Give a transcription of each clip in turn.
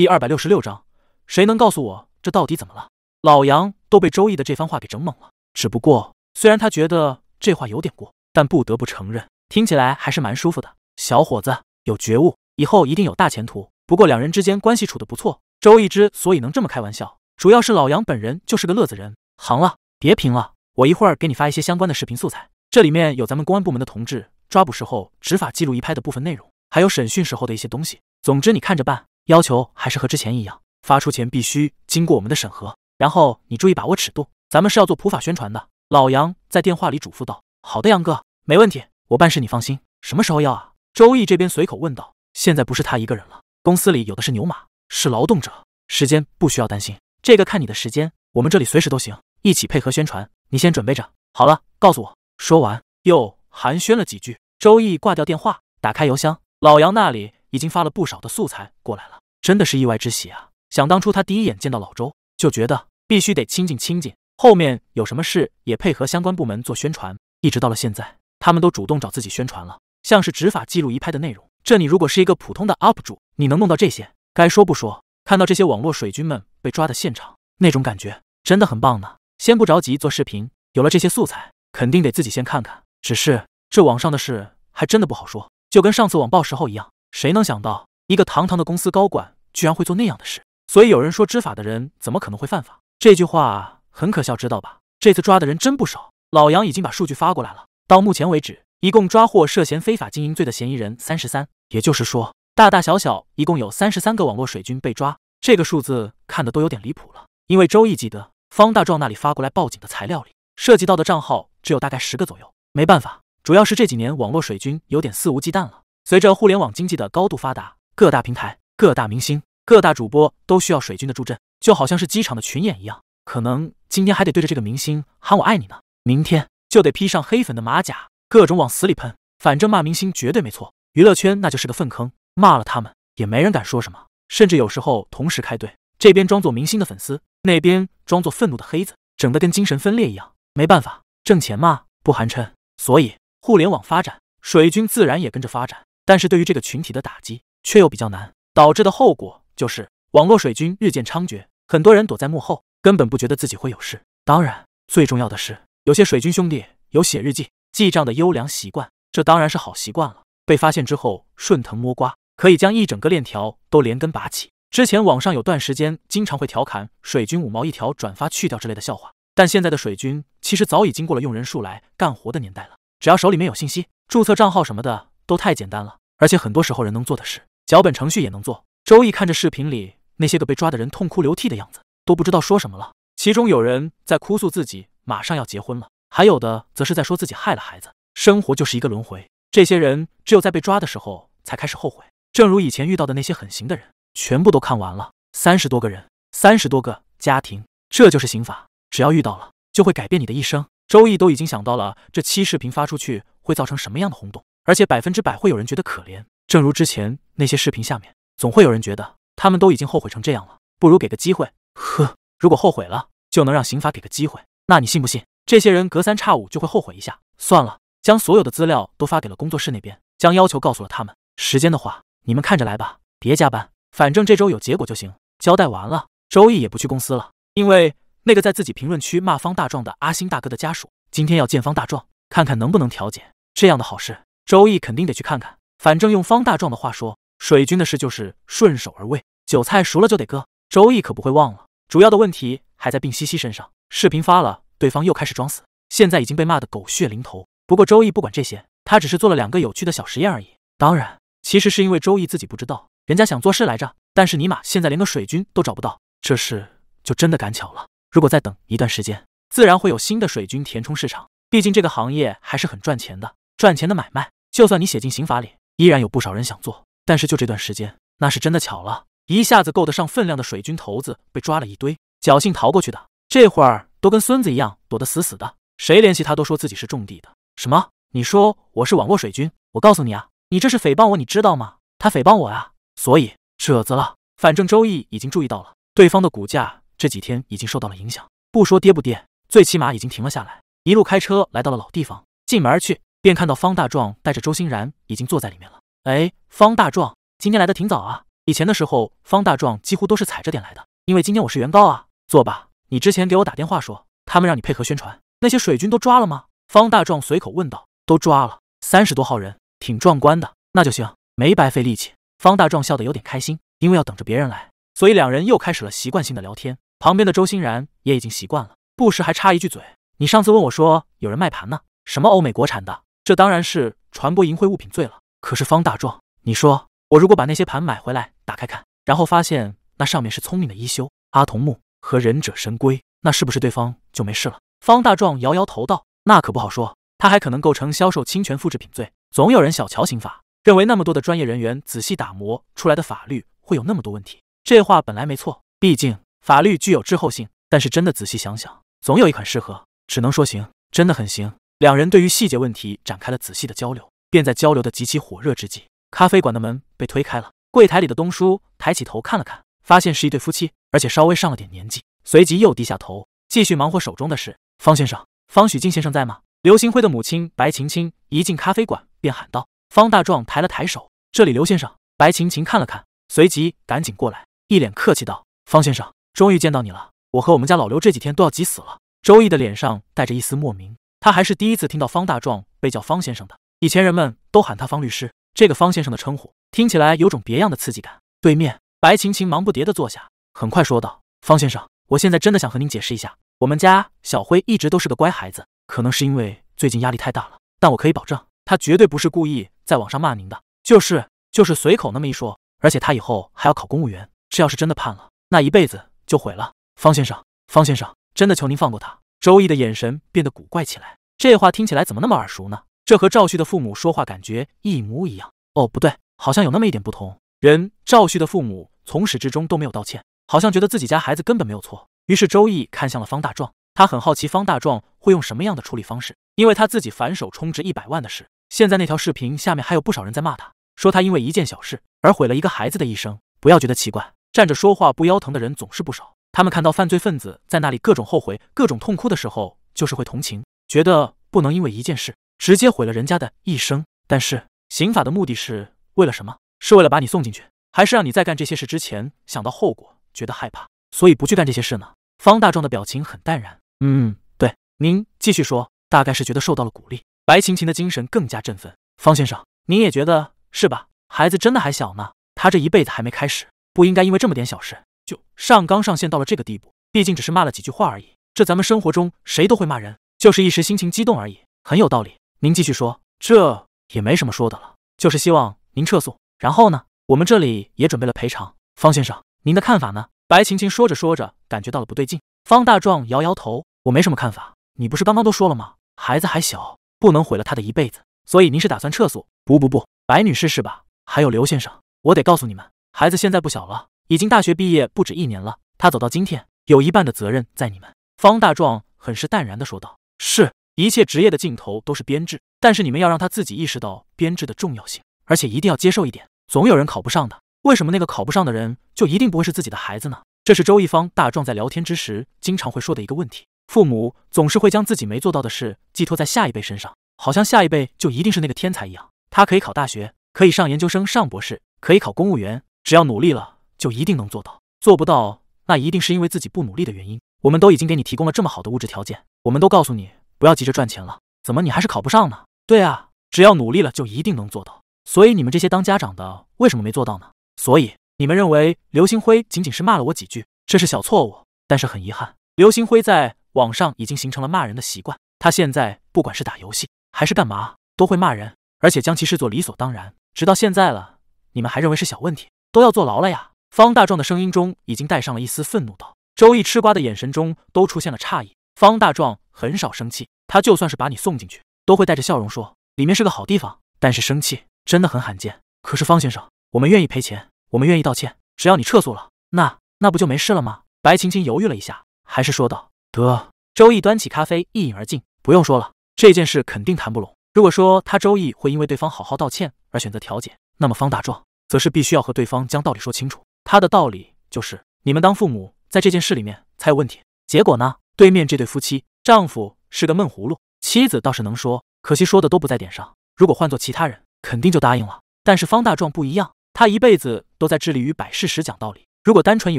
第二百六十六章，谁能告诉我这到底怎么了？老杨都被周易的这番话给整懵了。只不过，虽然他觉得这话有点过，但不得不承认，听起来还是蛮舒服的。小伙子有觉悟，以后一定有大前途。不过，两人之间关系处的不错。周易之所以能这么开玩笑，主要是老杨本人就是个乐子人。行了，别贫了，我一会儿给你发一些相关的视频素材，这里面有咱们公安部门的同志抓捕时候执法记录仪拍的部分内容，还有审讯时候的一些东西。总之，你看着办。要求还是和之前一样，发出前必须经过我们的审核。然后你注意把握尺度，咱们是要做普法宣传的。老杨在电话里嘱咐道：“好的，杨哥，没问题，我办事你放心。什么时候要啊？”周易这边随口问道：“现在不是他一个人了，公司里有的是牛马，是劳动者，时间不需要担心。这个看你的时间，我们这里随时都行，一起配合宣传。你先准备着好了，告诉我。”说完又寒暄了几句，周易挂掉电话，打开邮箱，老杨那里已经发了不少的素材过来了。真的是意外之喜啊！想当初他第一眼见到老周，就觉得必须得亲近亲近。后面有什么事也配合相关部门做宣传，一直到了现在，他们都主动找自己宣传了。像是执法记录仪拍的内容，这你如果是一个普通的 UP 主，你能弄到这些？该说不说，看到这些网络水军们被抓的现场，那种感觉真的很棒呢。先不着急做视频，有了这些素材，肯定得自己先看看。只是这网上的事还真的不好说，就跟上次网暴时候一样，谁能想到？一个堂堂的公司高管，居然会做那样的事，所以有人说，知法的人怎么可能会犯法？这句话很可笑，知道吧？这次抓的人真不少，老杨已经把数据发过来了。到目前为止，一共抓获涉嫌非法经营罪的嫌疑人三十三，也就是说，大大小小一共有三十三个网络水军被抓。这个数字看的都有点离谱了，因为周易记得方大壮那里发过来报警的材料里，涉及到的账号只有大概十个左右。没办法，主要是这几年网络水军有点肆无忌惮了，随着互联网经济的高度发达。各大平台、各大明星、各大主播都需要水军的助阵，就好像是机场的群演一样。可能今天还得对着这个明星喊“我爱你”呢，明天就得披上黑粉的马甲，各种往死里喷。反正骂明星绝对没错，娱乐圈那就是个粪坑，骂了他们也没人敢说什么。甚至有时候同时开队，这边装作明星的粉丝，那边装作愤怒的黑子，整得跟精神分裂一样。没办法，挣钱嘛，不寒碜。所以互联网发展，水军自然也跟着发展。但是对于这个群体的打击。却又比较难，导致的后果就是网络水军日渐猖獗，很多人躲在幕后，根本不觉得自己会有事。当然，最重要的是，有些水军兄弟有写日记、记账的优良习惯，这当然是好习惯了。被发现之后，顺藤摸瓜，可以将一整个链条都连根拔起。之前网上有段时间经常会调侃水军五毛一条转发去掉之类的笑话，但现在的水军其实早已经过了用人数来干活的年代了。只要手里面有信息，注册账号什么的都太简单了，而且很多时候人能做的事。脚本程序也能做。周易看着视频里那些个被抓的人痛哭流涕的样子，都不知道说什么了。其中有人在哭诉自己马上要结婚了，还有的则是在说自己害了孩子。生活就是一个轮回，这些人只有在被抓的时候才开始后悔。正如以前遇到的那些狠刑的人，全部都看完了，三十多个人，三十多个家庭，这就是刑法。只要遇到了，就会改变你的一生。周易都已经想到了这期视频发出去会造成什么样的轰动，而且百分之百会有人觉得可怜。正如之前那些视频下面，总会有人觉得他们都已经后悔成这样了，不如给个机会。呵，如果后悔了，就能让刑法给个机会？那你信不信？这些人隔三差五就会后悔一下。算了，将所有的资料都发给了工作室那边，将要求告诉了他们。时间的话，你们看着来吧，别加班，反正这周有结果就行。交代完了，周易也不去公司了，因为那个在自己评论区骂方大壮的阿星大哥的家属，今天要见方大壮，看看能不能调解。这样的好事，周易肯定得去看看。反正用方大壮的话说，水军的事就是顺手而为，韭菜熟了就得割。周易可不会忘了，主要的问题还在病西西身上。视频发了，对方又开始装死，现在已经被骂得狗血淋头。不过周易不管这些，他只是做了两个有趣的小实验而已。当然，其实是因为周易自己不知道，人家想做事来着。但是尼玛，现在连个水军都找不到，这事就真的赶巧了。如果再等一段时间，自然会有新的水军填充市场。毕竟这个行业还是很赚钱的，赚钱的买卖，就算你写进刑法里。依然有不少人想做，但是就这段时间，那是真的巧了，一下子够得上分量的水军头子被抓了一堆，侥幸逃过去的，这会儿都跟孙子一样躲得死死的。谁联系他都说自己是种地的。什么？你说我是网络水军？我告诉你啊，你这是诽谤我，你知道吗？他诽谤我啊，所以褶子了。反正周易已经注意到了，对方的股价这几天已经受到了影响，不说跌不跌，最起码已经停了下来。一路开车来到了老地方，进门去。便看到方大壮带着周欣然已经坐在里面了。哎，方大壮今天来的挺早啊！以前的时候，方大壮几乎都是踩着点来的。因为今天我是原告啊，坐吧。你之前给我打电话说，他们让你配合宣传，那些水军都抓了吗？方大壮随口问道。都抓了，三十多号人，挺壮观的。那就行，没白费力气。方大壮笑得有点开心，因为要等着别人来，所以两人又开始了习惯性的聊天。旁边的周欣然也已经习惯了，不时还插一句嘴：“你上次问我说，有人卖盘呢？什么欧美、国产的？”这当然是传播淫秽物品罪了。可是方大壮，你说我如果把那些盘买回来打开看，然后发现那上面是聪明的一休、阿童木和忍者神龟，那是不是对方就没事了？方大壮摇摇头道：“那可不好说，他还可能构成销售侵权复制品罪。”总有人小瞧刑法，认为那么多的专业人员仔细打磨出来的法律会有那么多问题。这话本来没错，毕竟法律具有滞后性。但是真的仔细想想，总有一款适合。只能说行，真的很行。两人对于细节问题展开了仔细的交流，便在交流的极其火热之际，咖啡馆的门被推开了。柜台里的东叔抬起头看了看，发现是一对夫妻，而且稍微上了点年纪，随即又低下头继续忙活手中的事。方先生，方许静先生在吗？刘星辉的母亲白琴琴一进咖啡馆便喊道。方大壮抬了抬手，这里刘先生。白琴琴看了看，随即赶紧过来，一脸客气道：“方先生，终于见到你了，我和我们家老刘这几天都要急死了。”周易的脸上带着一丝莫名。他还是第一次听到方大壮被叫方先生的，以前人们都喊他方律师。这个方先生的称呼听起来有种别样的刺激感。对面白晴晴忙不迭地坐下，很快说道：“方先生，我现在真的想和您解释一下，我们家小辉一直都是个乖孩子，可能是因为最近压力太大了，但我可以保证，他绝对不是故意在网上骂您的，就是就是随口那么一说。而且他以后还要考公务员，这要是真的判了，那一辈子就毁了。方先生，方先生，真的求您放过他。”周易的眼神变得古怪起来，这话听起来怎么那么耳熟呢？这和赵旭的父母说话感觉一模一样。哦，不对，好像有那么一点不同。人赵旭的父母从始至终都没有道歉，好像觉得自己家孩子根本没有错。于是周易看向了方大壮，他很好奇方大壮会用什么样的处理方式。因为他自己反手充值一百万的事，现在那条视频下面还有不少人在骂他，说他因为一件小事而毁了一个孩子的一生。不要觉得奇怪，站着说话不腰疼的人总是不少。他们看到犯罪分子在那里各种后悔、各种痛哭的时候，就是会同情，觉得不能因为一件事直接毁了人家的一生。但是，刑法的目的是为了什么？是为了把你送进去，还是让你在干这些事之前想到后果，觉得害怕，所以不去干这些事呢？方大壮的表情很淡然。嗯，对，您继续说。大概是觉得受到了鼓励。白晴晴的精神更加振奋。方先生，您也觉得是吧？孩子真的还小呢，他这一辈子还没开始，不应该因为这么点小事。就上纲上线到了这个地步，毕竟只是骂了几句话而已。这咱们生活中谁都会骂人，就是一时心情激动而已，很有道理。您继续说，这也没什么说的了，就是希望您撤诉。然后呢，我们这里也准备了赔偿，方先生，您的看法呢？白晴晴说着说着，感觉到了不对劲。方大壮摇摇头，我没什么看法。你不是刚刚都说了吗？孩子还小，不能毁了他的一辈子。所以您是打算撤诉？不不不，白女士是吧？还有刘先生，我得告诉你们，孩子现在不小了。已经大学毕业不止一年了，他走到今天，有一半的责任在你们。方大壮很是淡然地说道：“是，一切职业的尽头都是编制，但是你们要让他自己意识到编制的重要性，而且一定要接受一点，总有人考不上的。为什么那个考不上的人就一定不会是自己的孩子呢？”这是周易方大壮在聊天之时经常会说的一个问题。父母总是会将自己没做到的事寄托在下一辈身上，好像下一辈就一定是那个天才一样。他可以考大学，可以上研究生、上博士，可以考公务员，只要努力了。就一定能做到，做不到那一定是因为自己不努力的原因。我们都已经给你提供了这么好的物质条件，我们都告诉你不要急着赚钱了，怎么你还是考不上呢？对啊，只要努力了就一定能做到。所以你们这些当家长的为什么没做到呢？所以你们认为刘星辉仅仅是骂了我几句，这是小错误。但是很遗憾，刘星辉在网上已经形成了骂人的习惯。他现在不管是打游戏还是干嘛，都会骂人，而且将其视作理所当然。直到现在了，你们还认为是小问题，都要坐牢了呀？方大壮的声音中已经带上了一丝愤怒，道：“周易吃瓜的眼神中都出现了诧异。方大壮很少生气，他就算是把你送进去，都会带着笑容说，里面是个好地方。但是生气真的很罕见。可是方先生，我们愿意赔钱，我们愿意道歉，只要你撤诉了，那那不就没事了吗？”白晴晴犹豫了一下，还是说道：“得。”周易端起咖啡一饮而尽。不用说了，这件事肯定谈不拢。如果说他周易会因为对方好好道歉而选择调解，那么方大壮则是必须要和对方将道理说清楚。他的道理就是，你们当父母在这件事里面才有问题。结果呢，对面这对夫妻，丈夫是个闷葫芦，妻子倒是能说，可惜说的都不在点上。如果换做其他人，肯定就答应了。但是方大壮不一样，他一辈子都在致力于摆事实、讲道理。如果单纯以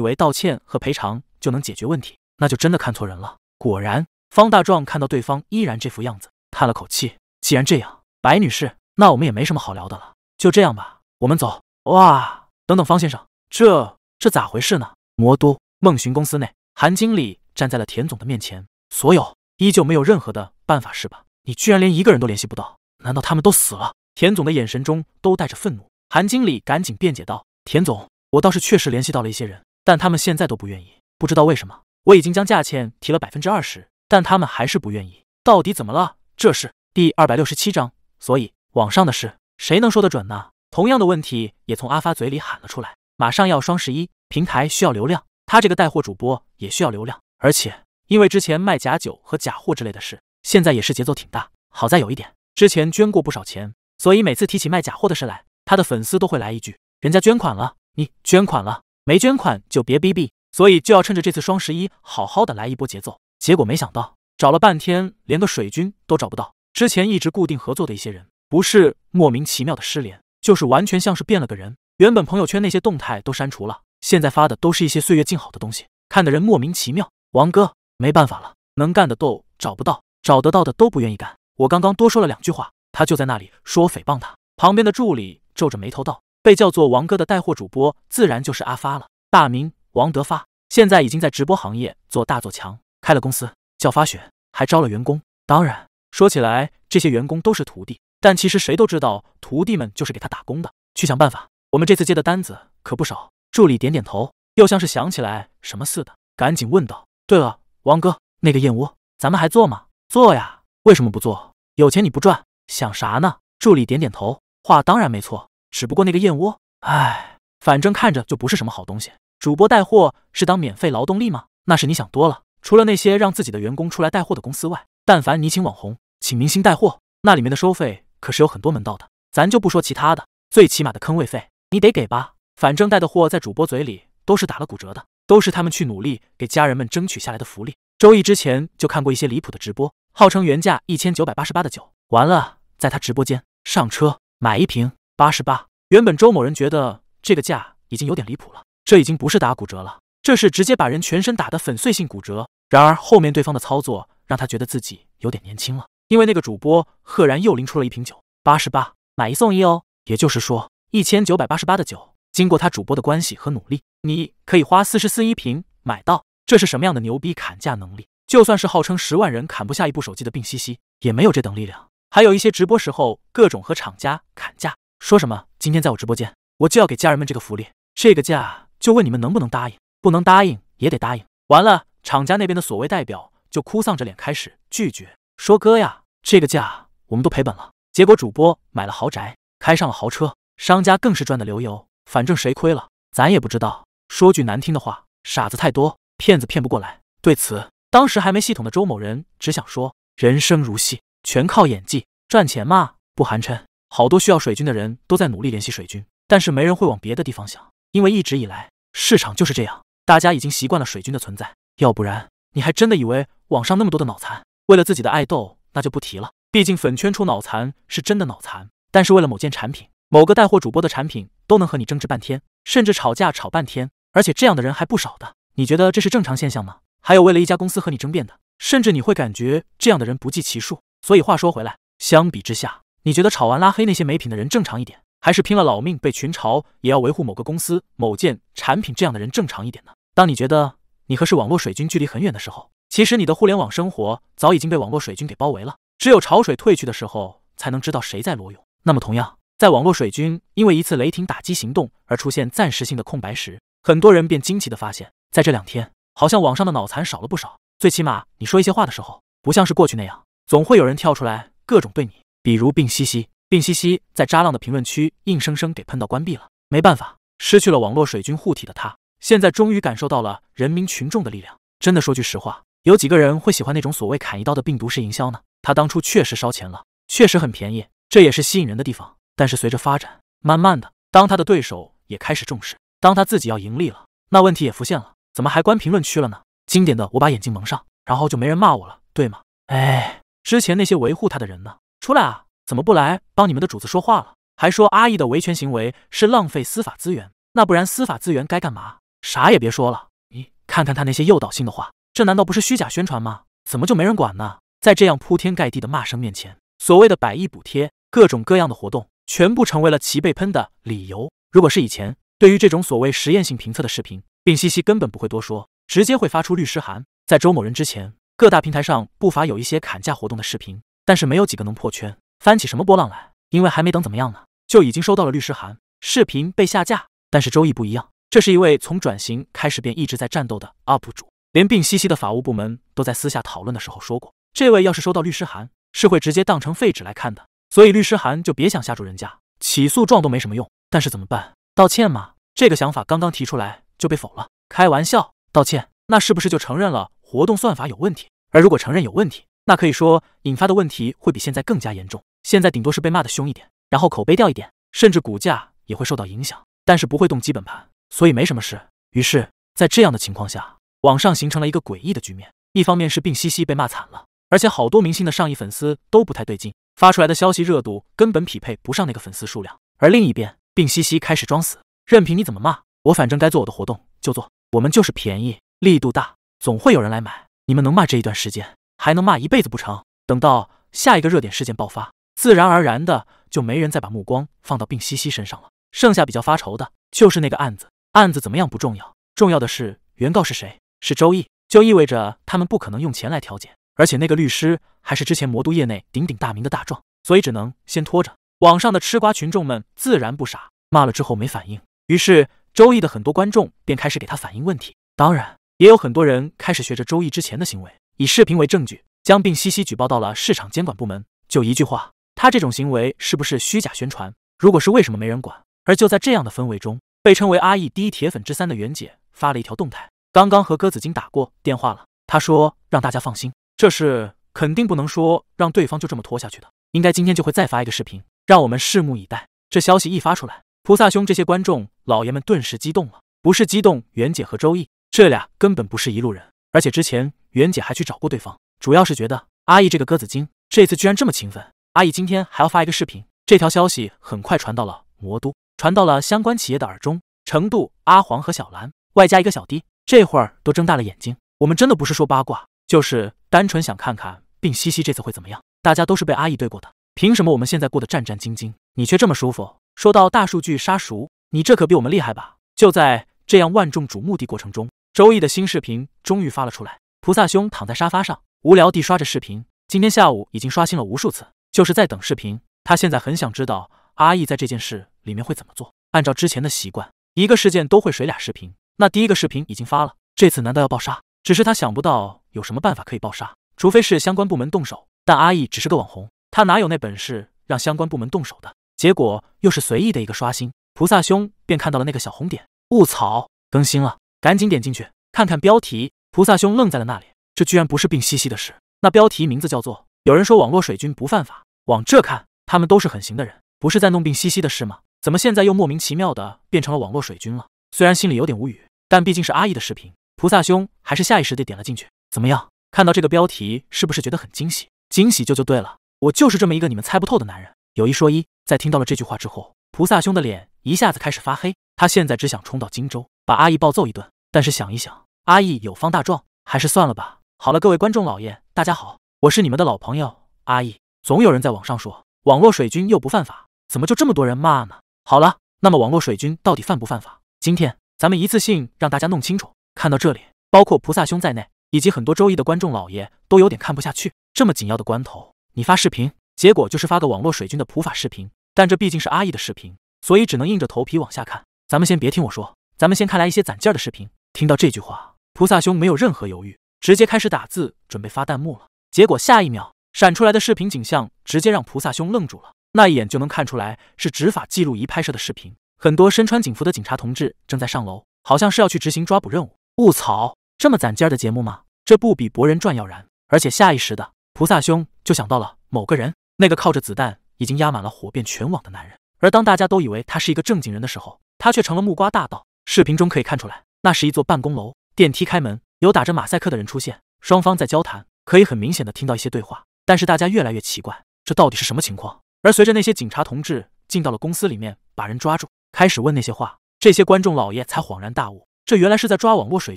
为道歉和赔偿就能解决问题，那就真的看错人了。果然，方大壮看到对方依然这副样子，叹了口气。既然这样，白女士，那我们也没什么好聊的了，就这样吧，我们走。哇，等等，方先生。这这咋回事呢？魔都梦寻公司内，韩经理站在了田总的面前。所有依旧没有任何的办法是吧？你居然连一个人都联系不到？难道他们都死了？田总的眼神中都带着愤怒。韩经理赶紧辩解道：“田总，我倒是确实联系到了一些人，但他们现在都不愿意。不知道为什么，我已经将价钱提了百分之二十，但他们还是不愿意。到底怎么了？这是第二百六十七章，所以网上的事，谁能说得准呢？”同样的问题也从阿发嘴里喊了出来。马上要双十一，平台需要流量，他这个带货主播也需要流量，而且因为之前卖假酒和假货之类的事，现在也是节奏挺大。好在有一点，之前捐过不少钱，所以每次提起卖假货的事来，他的粉丝都会来一句：“人家捐款了，你捐款了没？捐款就别逼逼。”所以就要趁着这次双十一好好的来一波节奏。结果没想到找了半天，连个水军都找不到。之前一直固定合作的一些人，不是莫名其妙的失联，就是完全像是变了个人。原本朋友圈那些动态都删除了，现在发的都是一些岁月静好的东西，看得人莫名其妙。王哥没办法了，能干的都找不到，找得到的都不愿意干。我刚刚多说了两句话，他就在那里说我诽谤他。旁边的助理皱着眉头道：“被叫做王哥的带货主播，自然就是阿发了，大名王德发。现在已经在直播行业做大做强，开了公司，叫发雪，还招了员工。当然，说起来这些员工都是徒弟，但其实谁都知道，徒弟们就是给他打工的。去想办法。”我们这次接的单子可不少。助理点点头，又像是想起来什么似的，赶紧问道：“对了，王哥，那个燕窝咱们还做吗？”“做呀，为什么不做？有钱你不赚，想啥呢？”助理点点头，话当然没错，只不过那个燕窝，唉，反正看着就不是什么好东西。主播带货是当免费劳动力吗？那是你想多了。除了那些让自己的员工出来带货的公司外，但凡你请网红、请明星带货，那里面的收费可是有很多门道的。咱就不说其他的，最起码的坑位费。你得给吧，反正带的货在主播嘴里都是打了骨折的，都是他们去努力给家人们争取下来的福利。周易之前就看过一些离谱的直播，号称原价一千九百八十八的酒，完了在他直播间上车买一瓶八十八。原本周某人觉得这个价已经有点离谱了，这已经不是打骨折了，这是直接把人全身打的粉碎性骨折。然而后面对方的操作让他觉得自己有点年轻了，因为那个主播赫然又拎出了一瓶酒八十八，买一送一哦，也就是说。一千九百八十八的酒，经过他主播的关系和努力，你可以花四十四一瓶买到。这是什么样的牛逼砍价能力？就算是号称十万人砍不下一部手机的病西西，也没有这等力量。还有一些直播时候各种和厂家砍价，说什么今天在我直播间，我就要给家人们这个福利，这个价就问你们能不能答应，不能答应也得答应。完了，厂家那边的所谓代表就哭丧着脸开始拒绝，说哥呀，这个价我们都赔本了。结果主播买了豪宅，开上了豪车。商家更是赚得流油，反正谁亏了，咱也不知道。说句难听的话，傻子太多，骗子骗不过来。对此，当时还没系统的周某人只想说：人生如戏，全靠演技。赚钱嘛，不寒碜。好多需要水军的人都在努力联系水军，但是没人会往别的地方想，因为一直以来市场就是这样，大家已经习惯了水军的存在。要不然，你还真的以为网上那么多的脑残，为了自己的爱豆，那就不提了。毕竟粉圈出脑残是真的脑残，但是为了某件产品。某个带货主播的产品都能和你争执半天，甚至吵架吵半天，而且这样的人还不少的。你觉得这是正常现象吗？还有为了一家公司和你争辩的，甚至你会感觉这样的人不计其数。所以话说回来，相比之下，你觉得吵完拉黑那些没品的人正常一点，还是拼了老命被群嘲也要维护某个公司某件产品这样的人正常一点呢？当你觉得你和是网络水军距离很远的时候，其实你的互联网生活早已经被网络水军给包围了。只有潮水退去的时候，才能知道谁在裸泳。那么同样。在网络水军因为一次雷霆打击行动而出现暂时性的空白时，很多人便惊奇的发现，在这两天好像网上的脑残少了不少。最起码你说一些话的时候，不像是过去那样，总会有人跳出来各种对你。比如病西西，病西西在渣浪的评论区硬生生给喷到关闭了。没办法，失去了网络水军护体的他，现在终于感受到了人民群众的力量。真的说句实话，有几个人会喜欢那种所谓砍一刀的病毒式营销呢？他当初确实烧钱了，确实很便宜，这也是吸引人的地方。但是随着发展，慢慢的，当他的对手也开始重视，当他自己要盈利了，那问题也浮现了，怎么还关评论区了呢？经典的，我把眼睛蒙上，然后就没人骂我了，对吗？哎，之前那些维护他的人呢？出来啊！怎么不来帮你们的主子说话了？还说阿毅的维权行为是浪费司法资源，那不然司法资源该干嘛？啥也别说了，你看看他那些诱导性的话，这难道不是虚假宣传吗？怎么就没人管呢？在这样铺天盖地的骂声面前，所谓的百亿补贴，各种各样的活动。全部成为了其被喷的理由。如果是以前，对于这种所谓实验性评测的视频，病西西根本不会多说，直接会发出律师函。在周某人之前，各大平台上不乏有一些砍价活动的视频，但是没有几个能破圈，翻起什么波浪来。因为还没等怎么样呢，就已经收到了律师函，视频被下架。但是周易不一样，这是一位从转型开始便一直在战斗的 UP 主，连病西西的法务部门都在私下讨论的时候说过，这位要是收到律师函，是会直接当成废纸来看的。所以律师函就别想吓住人家，起诉状都没什么用。但是怎么办？道歉嘛？这个想法刚刚提出来就被否了。开玩笑，道歉那是不是就承认了活动算法有问题？而如果承认有问题，那可以说引发的问题会比现在更加严重。现在顶多是被骂的凶一点，然后口碑掉一点，甚至股价也会受到影响，但是不会动基本盘，所以没什么事。于是，在这样的情况下，网上形成了一个诡异的局面：一方面是病西西被骂惨了，而且好多明星的上亿粉丝都不太对劲。发出来的消息热度根本匹配不上那个粉丝数量，而另一边，病西西开始装死，任凭你怎么骂我，反正该做我的活动就做，我们就是便宜力度大，总会有人来买。你们能骂这一段时间，还能骂一辈子不成？等到下一个热点事件爆发，自然而然的就没人再把目光放到病西西身上了。剩下比较发愁的就是那个案子，案子怎么样不重要，重要的是原告是谁，是周易，就意味着他们不可能用钱来调解。而且那个律师还是之前魔都业内鼎鼎大名的大壮，所以只能先拖着。网上的吃瓜群众们自然不傻，骂了之后没反应，于是周易的很多观众便开始给他反映问题。当然，也有很多人开始学着周易之前的行为，以视频为证据，将并西西举报到了市场监管部门。就一句话，他这种行为是不是虚假宣传？如果是，为什么没人管？而就在这样的氛围中，被称为阿易第一铁粉之三的袁姐发了一条动态：刚刚和鸽子精打过电话了，他说让大家放心。这事肯定不能说让对方就这么拖下去的，应该今天就会再发一个视频，让我们拭目以待。这消息一发出来，菩萨兄这些观众老爷们顿时激动了，不是激动，袁姐和周易这俩根本不是一路人，而且之前袁姐还去找过对方，主要是觉得阿易这个鸽子精这次居然这么勤奋。阿易今天还要发一个视频，这条消息很快传到了魔都，传到了相关企业的耳中，程度、阿黄和小兰，外加一个小弟，这会儿都睁大了眼睛。我们真的不是说八卦，就是。单纯想看看并西西这次会怎么样，大家都是被阿义对过的，凭什么我们现在过得战战兢兢，你却这么舒服？说到大数据杀熟，你这可比我们厉害吧？就在这样万众瞩目的过程中，周易的新视频终于发了出来。菩萨兄躺在沙发上，无聊地刷着视频，今天下午已经刷新了无数次，就是在等视频。他现在很想知道阿易在这件事里面会怎么做。按照之前的习惯，一个事件都会水俩视频，那第一个视频已经发了，这次难道要爆杀？只是他想不到。有什么办法可以暴杀？除非是相关部门动手，但阿义只是个网红，他哪有那本事让相关部门动手的？结果又是随意的一个刷新，菩萨兄便看到了那个小红点。我操，更新了，赶紧点进去看看标题。菩萨兄愣在了那里，这居然不是病兮兮的事。那标题名字叫做“有人说网络水军不犯法”，往这看，他们都是很行的人，不是在弄病兮兮的事吗？怎么现在又莫名其妙的变成了网络水军了？虽然心里有点无语，但毕竟是阿义的视频，菩萨兄还是下意识地点了进去。怎么样？看到这个标题，是不是觉得很惊喜？惊喜就就对了，我就是这么一个你们猜不透的男人。有一说一，在听到了这句话之后，菩萨兄的脸一下子开始发黑。他现在只想冲到荆州把阿义暴揍一顿，但是想一想，阿义有方大壮，还是算了吧。好了，各位观众老爷，大家好，我是你们的老朋友阿义。总有人在网上说网络水军又不犯法，怎么就这么多人骂呢？好了，那么网络水军到底犯不犯法？今天咱们一次性让大家弄清楚。看到这里，包括菩萨兄在内。以及很多周易的观众老爷都有点看不下去，这么紧要的关头，你发视频，结果就是发个网络水军的普法视频。但这毕竟是阿易的视频，所以只能硬着头皮往下看。咱们先别听我说，咱们先看来一些攒劲儿的视频。听到这句话，菩萨兄没有任何犹豫，直接开始打字准备发弹幕了。结果下一秒闪出来的视频景象，直接让菩萨兄愣住了。那一眼就能看出来是执法记录仪拍摄的视频，很多身穿警服的警察同志正在上楼，好像是要去执行抓捕任务。卧槽！这么攒劲儿的节目吗？这不比博人传要燃！而且下意识的，菩萨兄就想到了某个人，那个靠着子弹已经压满了火遍全网的男人。而当大家都以为他是一个正经人的时候，他却成了木瓜大盗。视频中可以看出来，那是一座办公楼，电梯开门，有打着马赛克的人出现，双方在交谈，可以很明显的听到一些对话。但是大家越来越奇怪，这到底是什么情况？而随着那些警察同志进到了公司里面，把人抓住，开始问那些话，这些观众老爷才恍然大悟，这原来是在抓网络水